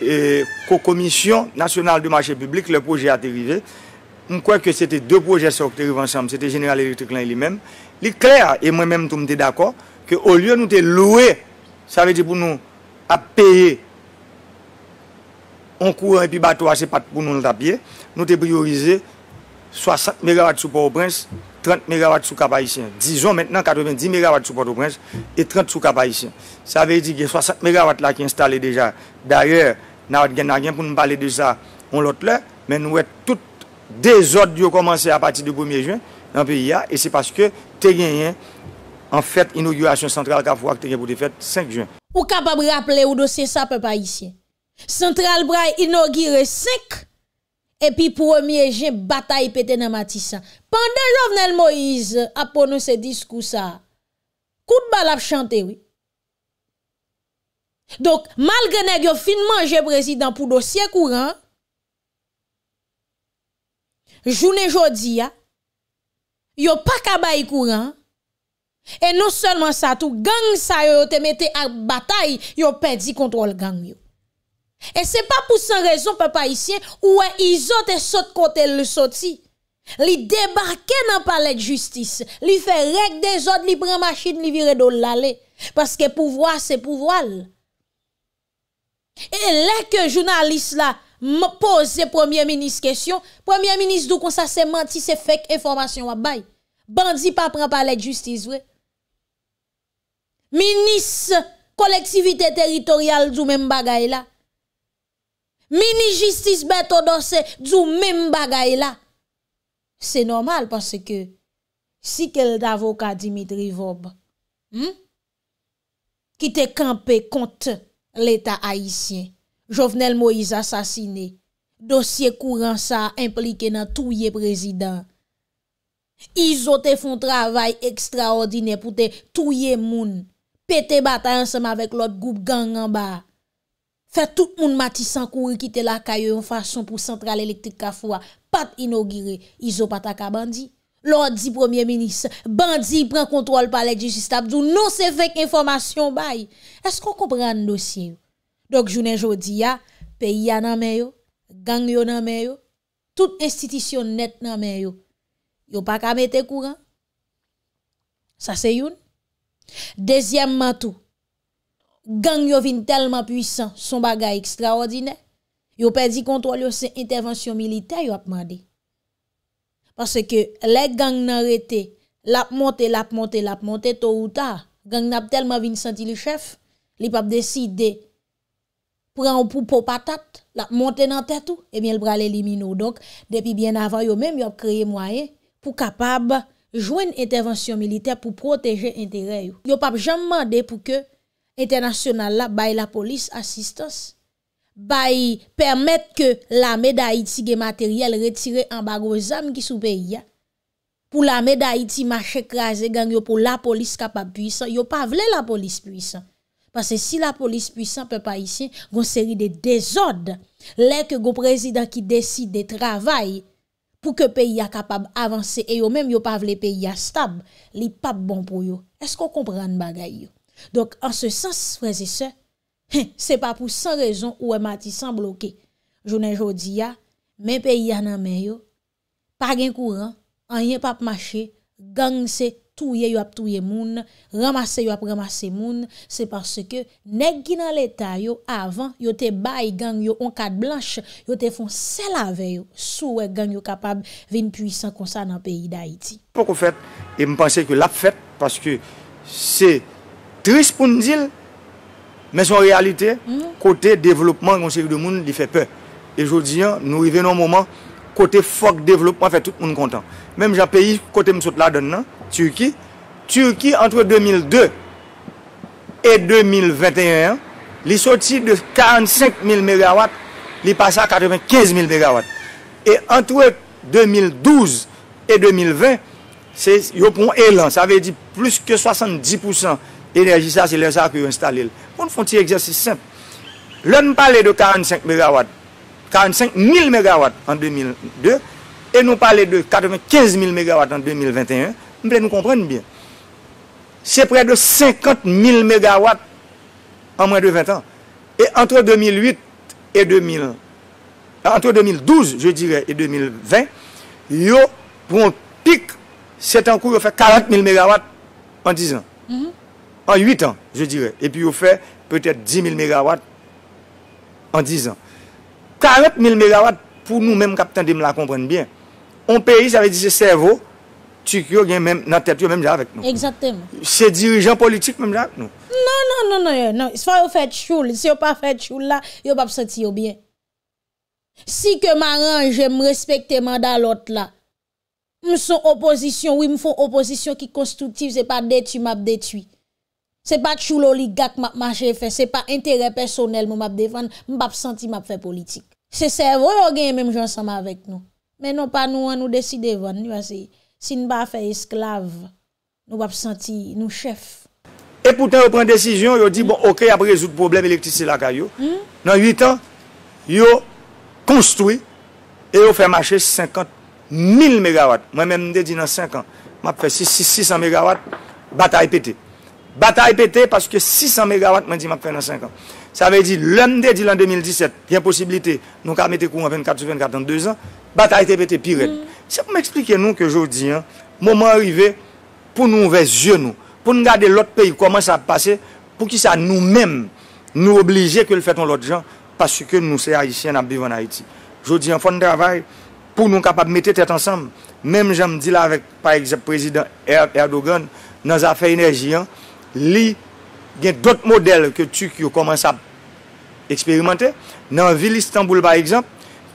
e, ko komisyon nasyonal de mache publik le proje a terivey. mwen kwenke se te de proje se wak te rive ansam, se te General Electric lè li mèm, li kler, e mwen mèm tou mte d'akor, ke ou lè nou te louè, sa ve di pou nou apèye an kouan epi batou asepat pou nou l'apèye, nou te priorize 60 MW support ou prens, 30 MW sou kapayisyen. Dijon mètenan 90 MW support ou prens et 30 sou kapayisyen. Sa ve di ki 60 MW la ki installè deja darè, nan wè gen nagen pou nou pale de sa on lot lè, men nou wè tout Dezot yo komanse a pati de 1e juan An pe ya E se paske teryen yon An fet inaugurasyon sentral 5 juan
Ou kapab rapple ou dosye sape pa isye Sentral bra yon inaugure 5 E pi 1e juan Bata yon pete nan matisa Pande jovnel Moise A pono se diskou sa Kout bal ap chante we Dok mal genè Yo fin manje prezident pou dosye kouran Jounen jodi ya, yo pa kaba yi kouran, e non selman sa tou, gang sa yo te mette al batay, yo pedi kontrol gang yo. E se pa pou san rezon, papa isye, ou e izote sot kote lusoti, li debarke nan palet justice, li fe rek de zot, li pre machin, li vire do lale, paske pouvoa se pouvoal. E lek jounaliste la, mò pose premier minis kesyon, premier minis dò kon sa se manti se fèk informasyon wabay, bandi pa pran pa lè justice wè, minis kolektivite teritorial dò mèm bagay la, minis justice bè to dò se dò mèm bagay la, se normal pase ke, si ke lè d'avokat Dimitri Vob, ki hmm, te kampe kont l'état haïsyen, Jovenel Moïse asasine, dosye kou ran sa implike nan touye prezident. Izo te fon travay ekstraordine pou te touye moun. Pete bata ansema vek lout goup gang anba. Fè tout moun mati san kou yu kite la kayo yon fason pou sentral elektrik ka fwa. Pat inogire, izo pata ka bandi. Lout di premier menis, bandi pren kontrol pale di jistabdou. Non se fek informasyon bay. Esko kou pran dosye ou? Dok jounen jodi ya, peyi ya nan men yo, gang yo nan men yo, tout institisyon net nan men yo, yo pa ka mette kouran. Sa se youn. Dezyem matou, gang yo vin telman pwisan, son bagay ekstraordine, yo pe di kontwal yo se intervensyon milite, yo ap mandi. Parce ke, le gang nan rete, lap monte, lap monte, lap monte, to ou ta, gang nap telman vin senti li chef, li pap desi de pran ou pou pou patat, la monten an tet ou, e mi el brale elimino. Donk, depi bien avan yo menm yo kreye mwayen pou kapab jwen intervensyon militer pou proteje entere yo. Yo pap jaman de pou ke internasyonan la bay la polis asistans, bay permet ke la me da iti ge materyal retire an bago zan ki sou peyi ya, pou la me da iti mache kraze gang yo pou la polis kapab pwisan, yo pa vle la polis pwisan. Pase si la polis pwisan pe pa isyen, goun seri de dezod. Lèk goun prezident ki desi de travay pou ke peyi a kapab avanse. E yo mèm yo pa vle peyi a stab. Li pap bon pou yo. Esko kompran bagay yo? Dok an se sens fwese se, se pa pou san rezon ou e mati san bloké. Jounen jodi ya, men peyi a nan men yo. Par gen kouran, an yen pap mache, gang se. touye yo ap touye moun, ramase yo ap ramase moun, se passe ke neg gina leta yo avan, yo te bay gang yo on kat blanche, yo te fon selave yo, sou we gang yo kapab ven puisan konsa nan peyi da iti.
Poko fet, e mpansye ke lap fet, paske se tris pou nzil, men son realite, mm-hmm. kote devlopman yon sevi de moun li fe pe. Ejoudi, nou rive nou mouman. kote fok devlopman fè tout moun kontan. Mèm jan peyi kote msot la don nan, Turki, Turki antre 2002 e 2021, li soti de 45 000 MW, li pasa 95 000 MW. E antre 2012 e 2020, yo pon elan, sa ve di plus ke 70% enerjisa si lè sa ki yo installil. Poun bon, foti egzersi semp. Le m pale de 45 MW, 45 000 MW en 2002 et nous parler de 95 000 MW en 2021, vous pouvez nous comprendre bien. C'est près de 50 000 MW en moins de 20 ans. Et entre 2008 et 2000, euh, entre 2012, je dirais, et 2020, yo, pour un pic, c'est en cours, il fait 40 000 MW en 10 ans. En 8 ans, je dirais. Et puis, il fait peut-être 10 000 MW en 10 ans. 40.000 MW pou nou menm kapitan dey m la komprenn byen, on peyi sa ve di se servo, tuk yo gen nan tet yo menm ja avèk nou. Exactèm. Se dirijan politik menm ja avèk nou.
Non, non, non, non, se fay ou fè tchoul, se yo pa fè tchoul la, yo pa p senti yo byen. Si ke ma ranjè m respektèman da lot la, m son oposisyon, oui m fon oposisyon ki konstrutiv, zè pa detu map detuïk. Se pa chou loli gak map mache fe, se pa interè personel mou map defan, mbap senti map fe politik. Se servo yo gen menm jou ansama vek nou. Men non pa nou an nou deside van, si mba fe esklav, mbap senti nou chef.
E pouten yo pren desisyon, yo di bon ok ap rezout problem elektrisi la ka yo. Nan 8 an, yo konstoui, yo fe mache 50.000 MW. Mwen menm de di nan 5 an, mbap fe 600 MW, batay pete. Bataye pete, paske 600 MW, mwen di mak pren nan 5 an. Sa ve di, lende di lan 2017, yon posibilite, nou ka mette kou an 24-24-42 an, bataye te pete piret. Se pou m'explike nou ke jodi, mouman rive, pou nou ve zye nou, pou nou gade lot peyi, koman sa pase, pou ki sa nou men, nou oblije ke l'feton lot jan, paske nou se a yishen ap bivon Haiti. Jodi, an fon dravay, pou nou kapap mette tet ansam, men jen mdi la vek, pa eksep prezident Erdogan, nan zafè enerji an, li gen dot model ke tuk yo koman sa eksperimente, nan vil Istanbul ba ekzamp,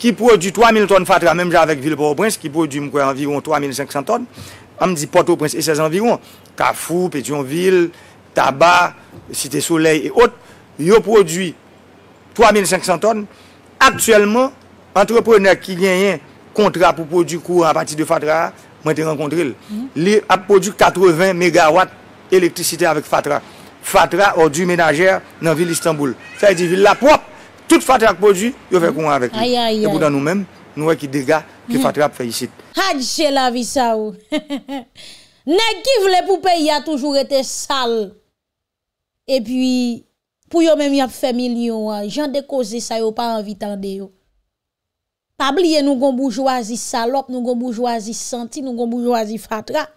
ki produ 3.000 ton fatra, menm javek vil Port-au-Prince, ki produ mkwa environ 3.500 ton, amdi Port-au-Prince e sez environ, Kafou, Petionville, Tabar, Sité-Soleil et autres, yo produ 3.500 ton, aktuellement, entreprenèr ki gen yon kontra pou produ kou an pati de fatra, mwen te renkontrel. Mm-hmm. Li ap produ 80 MW elektrisite avèk Fatra. Fatra ou di menager nan vil Istanbul. Fè di vil la pou ap, tout Fatra pou di, yo fè kou an avèk li. E poudan nou mèm, nou wè ki dega, ki Fatra pou fè yisit.
Hadjè la vi sa ou. Nè kiv le pou pe, ya toujou etè sal. E pi, pou yo mèm yap fè milyon, jan de koze sa yo pa an vitande yo. Pabliye nou goun boujou azi salop, nou goun boujou azi senti, nou goun boujou azi Fatra.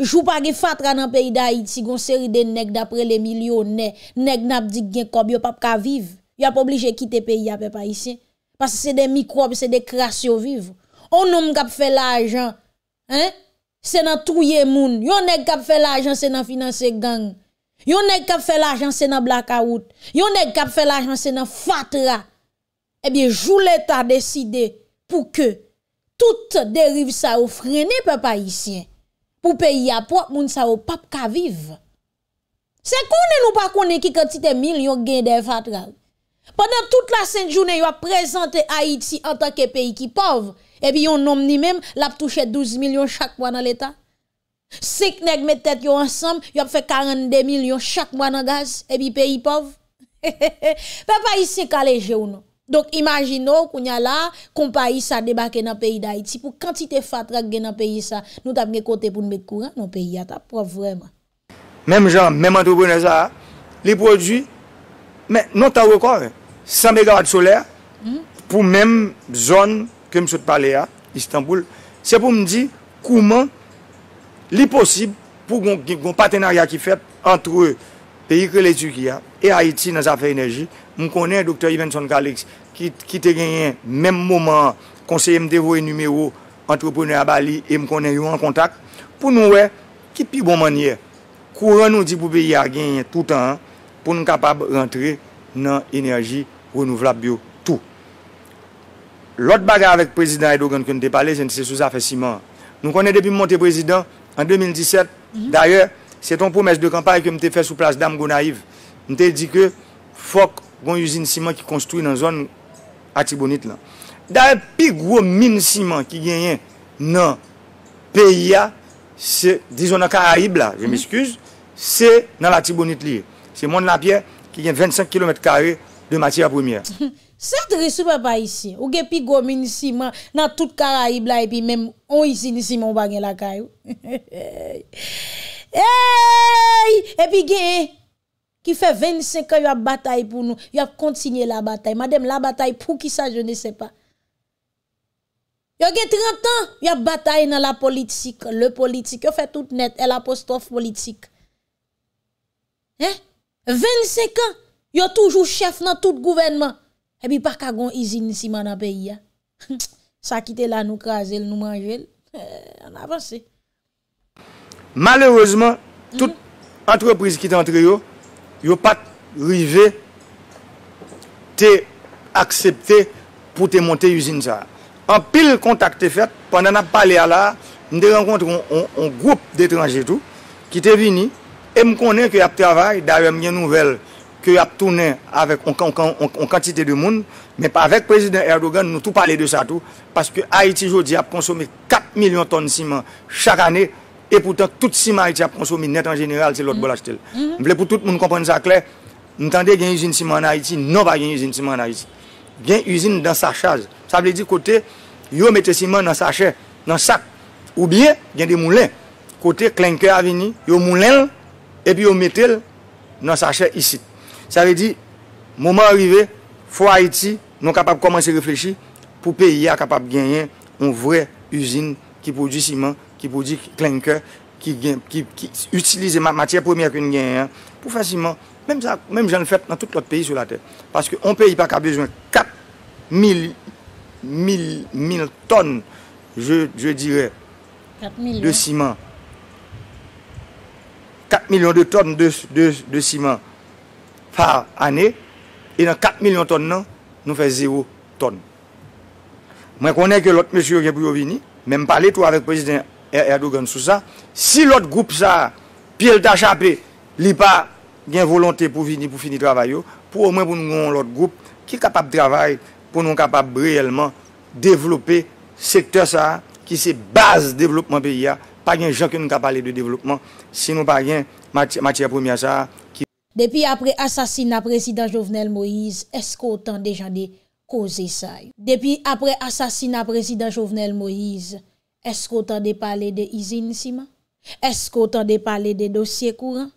Jou pa ge fatra nan peyi da Haiti Gon seri de nek dapre le milyon nek Nek nap di gen kob yo pap ka viv Yo ap oblije kite peyi ya pepa isyen Pas se se de mikrobe se de kras yo viv On nom kap fe la ajan Se nan touye moun Yo nek kap fe la ajan se nan finanse gang Yo nek kap fe la ajan se nan blakaout Yo nek kap fe la ajan se nan fatra Ebyen eh jou leta deside Pou ke Tout derive sa ou frene pepa isyen Pou peyi apwa, moun sa ou pap ka vive. Se konen ou pa konen ki katite mil yon gen devat gal. Pendan tout la senjoune yon ap prezante Haiti anta ke peyi ki pov, epi yon nom ni mem, lap touche 12 mil yon chak mwa nan leta. Sik neg metet yon ansam, yon ap fe 42 mil yon chak mwa nan gaz, epi peyi pov. Pe pa yisi kalege ou nou. Donk imajino koun ya la, koun payi sa debake nan peyi da iti pou kantite fatra gen nan peyi sa, nou tap gen kote pou nou met kou an, nou peyi ya ta, pou avreman.
Mem jan, mem antroponeza a, li prodwi, men non ta wakor, 100 MW solai pou mem zon ke msou te pale a, Istanbul, se pou mdi kouman li posib pou goun patenarya ki fet antre e. pe yi kre letu ki a, e ha iti nan zafè enerji, moun konen Dr. Ivenson Kalix, ki te genyen menm mouman, konseye mde vo e numero, antropone a Bali, e mkonen yo an kontak, pou nou we, ki pi bon manye, kou ren nou di pou pe yi a genyen tout an, pou nou kapab rentre nan enerji, renouvla biyo, tout. Lot baga avèk prezident Edo Grand, kwen te pale, jen se sou zafè siman. Moun konen depi mwante prezident, an 2017, mhm. d'ayèr, Se ton pou mes de kampaye ke mte fe sou plas Dam Gonaiv, mte di ke fok gwen yuzine siman ki konstruye nan zon Atibonit la. Da yon pi gwo min siman ki genyen nan peyi ya, se, di zon akar aib la, je miskuse, se nan Atibonit liye. Se moun la piye ki genyen 25 km2 de matiwa premye.
Sa tri sou pa pa isi? Ou gen pi gomi nisi man nan tout karayi bla epi menm ou isi nisi man wange lakayi? Epi gen, ki fe 25 an yon batay pou nou, yon kontinye la batay. Madem la batay pou ki sa, je ne se pa. Yon gen 30 an, yon batay nan la politik, le politik, yon fe tout net, el apostof politik. 25 an, yon toujou chef nan tout gouvenman. epi pa kagon izine si man apè ya, sa ki te la nou kazel, nou manjel, eh, an avansè.
Malèreusement, mhm. tout entreprise ki te antre yo, yo pat rive te aksepte pou te monte izine sa. An pil kontakte fet, pandan ap pale ala, m de renkontre on group detranje tou, ki te vini, e m konen ki ap travay da remye nouvel. Kyo ap tounen Avèk Onkantite de moun Mè pa avèk Prezident Erdogan Nou tou pale de sa tou Paske Haiti jodi Ap konsome 4 milyon ton siman Chak anè E poutan Tout siman Haiti ap konsome Net an general Se lot bolach tel Mble pou tout moun Kompane sa kler Ntande gen usine siman Na Haiti Non pa gen usine siman Na Haiti Gen usine dan sachaz Sa ble di kote Yo mette siman Nan sachè Nan sak Ou bie Gen de moulè Kote Klenke Avini Yo moulè Epi yo mette Nan sachè Isit Sa re di, mouman arive, fwa Haiti nou kapap komanse reflechi pou peyi a kapap genyen ou vre usine ki pou di siman, ki pou di klenke, ki utilize matye pwemye akoun genyen pou fa siman. Mem sa, mem jan fèt nan tout lot peyi sou la tè. Paske on peyi pa ka bejwen 4 mil ton, je dirè, de siman. 4 milyon de ton de siman. fa ane, e nan 4 milyon ton nan, nou fe 0 ton. Mwen konen ke lot mesyo gen pou yo vini, men mpale tou avek prezident er- Erdogan sou sa, si lot goup sa, pi el ta chapre, li pa gen volante pou vini, pou fini travayo, pou omen pou nou goun lot goup, ki kapab travay, pou nou kapab reyelman, devlope sektor sa, ki se base devlopman pe ya, pa gen jankyo nou kapale de devlopman, si nou pa gen matye premier sa,
Depi apre asasina prezident Jovenel Moïse, esko otan de jan de koze say? Depi apre asasina prezident Jovenel Moïse, esko otan de pale de izine siman? Esko otan de pale de dosye kouran?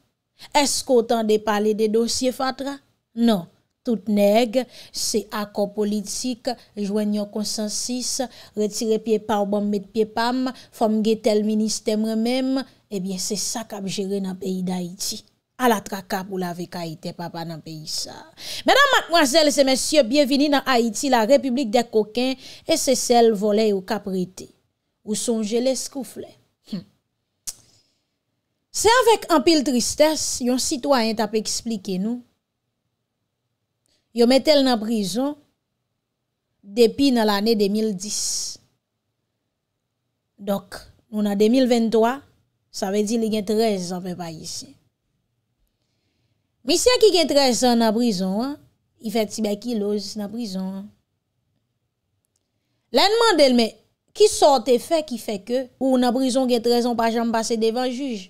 Esko otan de pale de dosye fatra? Non, tout neg, se akon politik, joen yon konsensis, retire pie pa ou bom met pie pam, fom ge tel ministem remem, e bien se sa kap jere nan peyi da iti. A la trakap ou la ve ka ite, papa nan pe yisa. Mèdam matmwazèl, se mèsyè, bienveni nan Haiti, la republik de kokè, e se sel vole ou kaprite. Ou sonje le skoufle. Se avèk anpil tristès, yon sitwayen tapè eksplike nou, yon metèl nan prizon, depi nan l'anè 2010. Dok, moun an 2023, sa vè di li gen 13 avè pa yisi. Mi sya ki gen 13 an nan brison an, i fè ti beki lòz nan brison an. La nman del me, ki sote fè ki fè ke, ou nan brison gen 13 an pa jèm pase devan juj,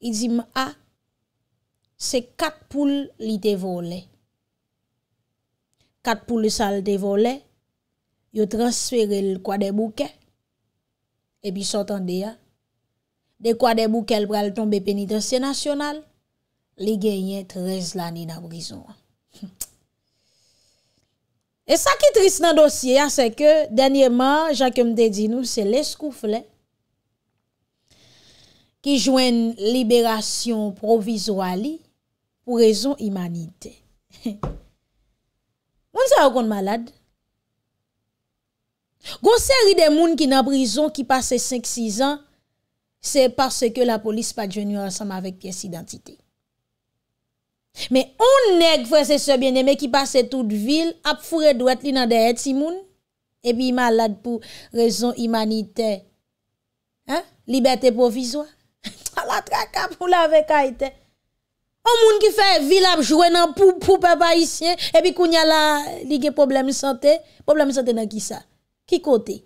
i di m a, se kat pou lite volè. Kat pou lise al te volè, yo transferè l kwa de bouke, e pi sotan de ya, de kwa de bouke l pral tombe penitensye nasyonal, li genyen 13 lani nan brison. E sa ki tris nan dosye, se ke, danyeman, jakem de dinou, se leskouf le, ki jwen liberasyon provizuali, pou rezon imanite. Moun se akon malad? Gon se ri de moun ki nan brison ki pase 5-6 an, se parce ke la polis pa jwen yon asam avek piyes identite. Me on neg fwese sebyen eme ki pase tout vil ap fwere dwet li nan de yet si moun. Epi malad pou rezon imanite. Liberté pou vizwa. Talat raka pou lave kaiten. O moun ki fe vil ap jwene pou pepa isye. Epi kounya la like probleme sante. Probleme sante nan ki sa? Ki kote?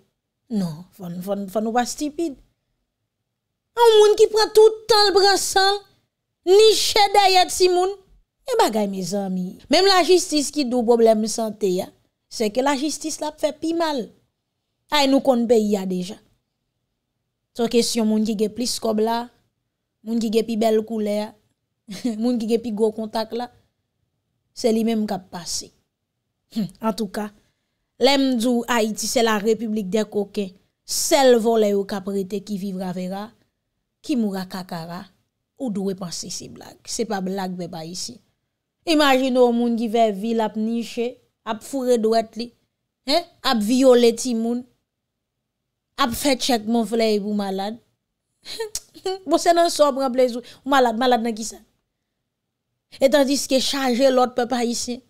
Non, fon ou pa stipide. O moun ki pre toutan l brasan. Ni che de yet si moun. E bagay me zami. Mem la jistis ki dou problem sante ya, se ke la jistis la pfe pi mal. Ay nou kon be ya deja. So kesyon moun ki ge plis kob la, moun ki ge pi bel koule ya, moun ki ge pi go kontak la, se li mem kap pase. Hm, en tou ka, lem dou Haiti se la republik de koken, sel vole ou kap rete ki vivra vera, ki moura kakara, ou doure panse se blag. Se pa blag be ba isi. Imagin nou moun ki ve vil ap niche, ap fure dwet li, ap viole ti moun, ap fet chek moun fleye pou malade. Bo se nan sobra plezou, malade, malade nan ki sa. Etan diske chaje lout pepa isye,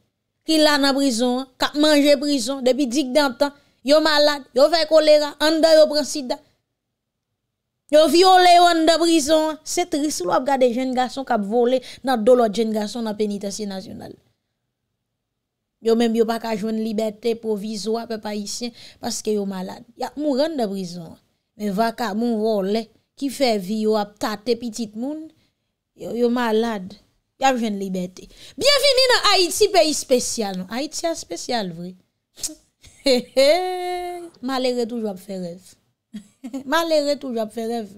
ki la nan prizon, kap manje prizon, depi dik den tan, yo malade, yo fe kolera, anda yo prensida. Yo viole yon de brison, se trisi lwa ap gade jen gason kap vole nan dolo jen gason nan penitasyen nasyonal. Yo menm yo baka jwen libetè pou vizwa, pou paisyen, paske yo malade. Ya mou ren de brison, men vaka mou vole ki fe vio ap tate pitit moun, yo malade. Ya jwen libetè. Bienveni nan Haiti, peyi spesyal nou. Haiti a spesyal vre. Malere toujwa ap ferev. Malheureux toujours à faire rêve.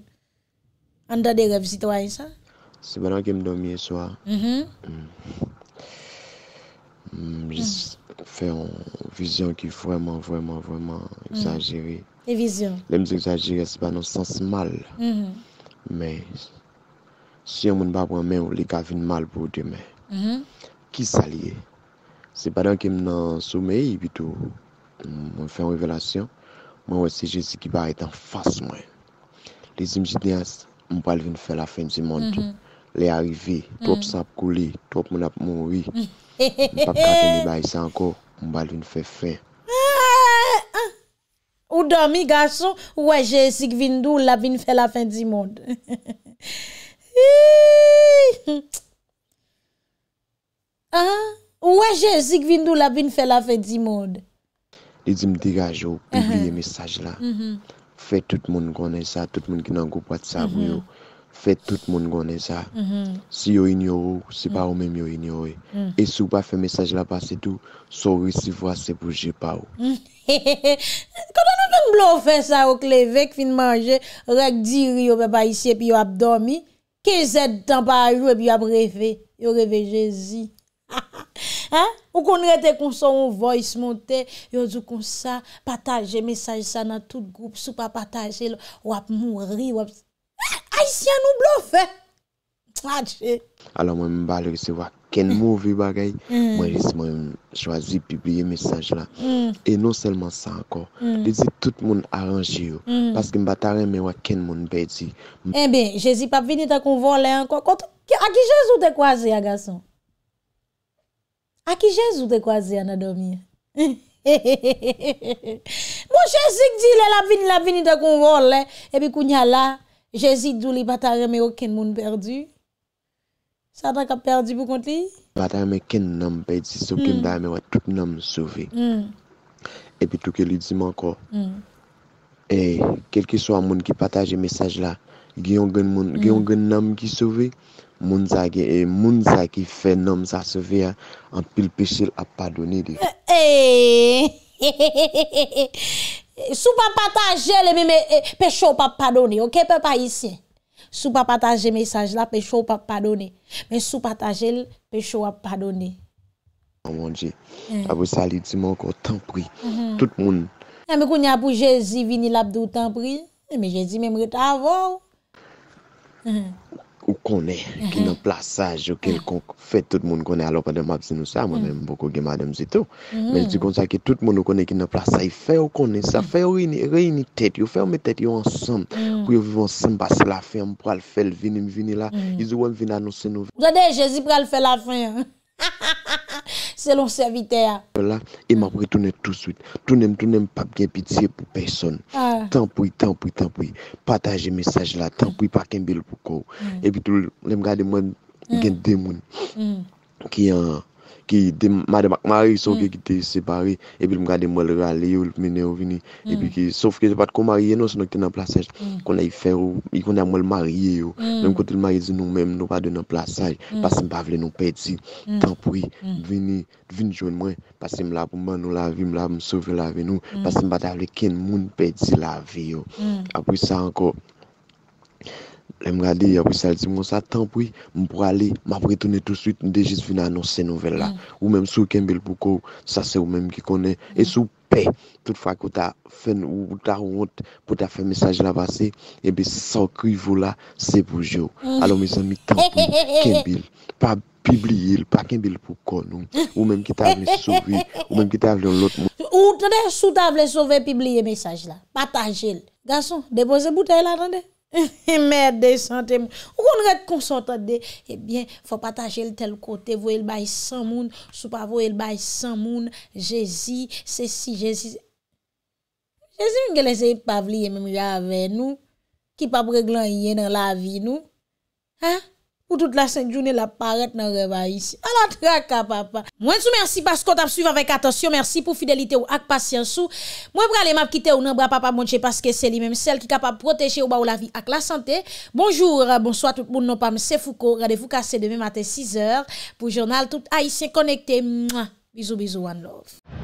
En des rêves citoyens, ça.
C'est pendant que je dormais le soir. J'ai Je fais une vision qui est vraiment, vraiment, vraiment mm. exagérée. Les visions. Les visions exagérées, ce n'est pas dans le sens mal. Mm-hmm. Mais si on ne prend pas les on est mal pour demain. Mm-hmm. Qui s'allie C'est pendant que je suis dans sommeil, plutôt, on fait une révélation. Mwen wè se Jezik i ba etan fas mwen. Le zi mji deyans, mwen pa lvin fè la fèn di moun tou. Mm-hmm. Le arrivi, trop mm. sap kouli, trop moun ap mouwi. Mwen pa kate mwen ba etan anko, mwen pa lvin fè fèn.
Ou domi gason, ou wè Jezik vindou, lvin fè la fèn di moun tou. Ah? Ou wè Jezik vindou, lvin fè la fèn di moun
tou.
Edi m digaj yo, mhm. poubliye mesaj la. Mhm. Fè tout moun konen sa, tout moun ki nan goupat sa vyo. Mhm. Fè tout moun konen sa. Si yo inyo ou, si pa ou men yo inyo ou. E. e sou pa fè mesaj la pa, se tou, sou resi vwa, se bouje pa ou.
Kanda nou ten blon fè sa ou klevek, fin manje, rek diri yo pe ba isye pi yo ap domi, ke zèd tan pa ajwe pi yo ap reve, yo reve jezi. Ou kon rete kon son ou voice monte, yo zou kon sa, pataje, mesaj sa nan tout goup, sou pa pataje, wap moun ri, wap... Ah, Aisyen nou blou fe!
Alo mwen mbale risi wak ken mou vi bagay, mwen risi mwen jwazi pibye mesaj la. E non selman sa anko, mm. dizi tout moun aranji yo, paske mbata reme wak ken moun bedi.
En ben, jezi pa finita kon volen anko, aki jesu te kwaze ya gason? A qui Jésus te croisé en adormir? Mon Jésus dit la vini la vini de qu'on vole et puis kounya là Jésus dou li pas mais aucun monde perdu. Ça t'a perdu pour compte li?
Pas mais aucun nom perdu sauf que m'ta mais tout nom sauvé. Mm. Et puis tout que lui dit mm. encore. Et quel que soit monde qui partage message là, il y a un grand monde, mm. il nom qui sauvé. Mounza gen, e, mounza ki fenom sa se ve ya, an pil pechil ap padone.
E,
sou pa pataje le, e, pechil ap padone. Ok, pe pa isi. Sou pa pataje mesaj la, pechil ap padone. Men sou pataje le, pechil ap padone.
Amon je, apwe sali di moun ko tan pri, mhm. tout moun.
E me kou nyapou jezi vini labdou tan pri. E me jezi men mret avon. An.
ou konè, ki mhm. nan plasaj, ou kel konk mhm. fè, tout moun konè, alò pa dem ap sinousa, mwen mè mhm. mboko gen madèm zito. Men, jitikon sa ki tout moun ou konè, ki nan plasaj, fè ou konè sa, fè ou reyni tèt, yon fè ou mè tèt yon ansan, pou yon viv ansan bas la fè, mwen pral fè l vini, mwen vini la, yon vini la, mwen vini la, mwen vini la.
Zade, jesi pral fè la fè. Selon servite ah.
mm. a. La, e m apre toune tout souit. Toune m toune m pap gen pitiye pou person. Tanpoui, tanpoui, tanpoui. Pataje mesaj la, tanpoui pa ken bel pou kou. E pi tou, lem gade mwen gen demoun. Ki an... ki de ma de mak mari, sou ke mm. ki te separe, epi m gade mwen rale yo, lup mene yo vini, mm. epi ki, souf ke de pat ko mariye nou, sou nou ki te nan plasaj, mm. konay fe ou, yi konay mwen mariye yo, nan m kontel mariye zi nou men, nou pa de nan plasaj, pas m pa vle nou peti, tanpoui, vini, vini joun mwen, pas m la pou m ban nou la vi, m la pou m sofre la vi nou, pas m pa ta vle ken moun peti la vi yo, apoui sa anko, Lèm gade, ya wisal disi moun sa, tanpoui, moun pou ale, moun pou etoune tout suite, moun de jis fin anonsen nouvel la. Ou mèm sou kembil pou kon, sa se ou mèm ki konen. E sou pe, toutfwa kouta fèn ou kouta honte, pouta fèn mesaj la vase, ebe sa krivou la, se boujou. Alo mèm zan mi tanpoui, kembil, pa pibliye, pa kembil pou kon, ou mèm ki ta vle souvi, ou mèm ki ta vle lout moun.
Ou tene sou ta vle souvi, pibliye mesaj la, patanjel. Gason, depose bute la, tende. E mèr de eh sante moun. Ou kon rete konsantade. Ebyen, fò pataje l tel kote. Voye l bayi san moun. Sou pa voye l bayi san moun. Jezi, se si jezi. Jezi mwen gen lese yon pavli yon mèm gavè nou. Ki pap reglan yon nan la vi nou. Ha? Ou tout la sènte jounè la paret nan reva yisi. A la tra ka papa. Mwen sou mersi paskot ap suiv avèk atensyon. Mersi pou fidelite ou ak pasyansou. Mwen pralè map kite ou nan bra papa mounche paske sè li. Mèm sèl ki kapap proteje ou ba ou la vi ak la sante. Bonjour, euh, bonsoit tout moun nopam. Se fouko, rade fou kase demè matè 6èr. Pou jurnal tout a yise konekte. Bizou, bizou, an love.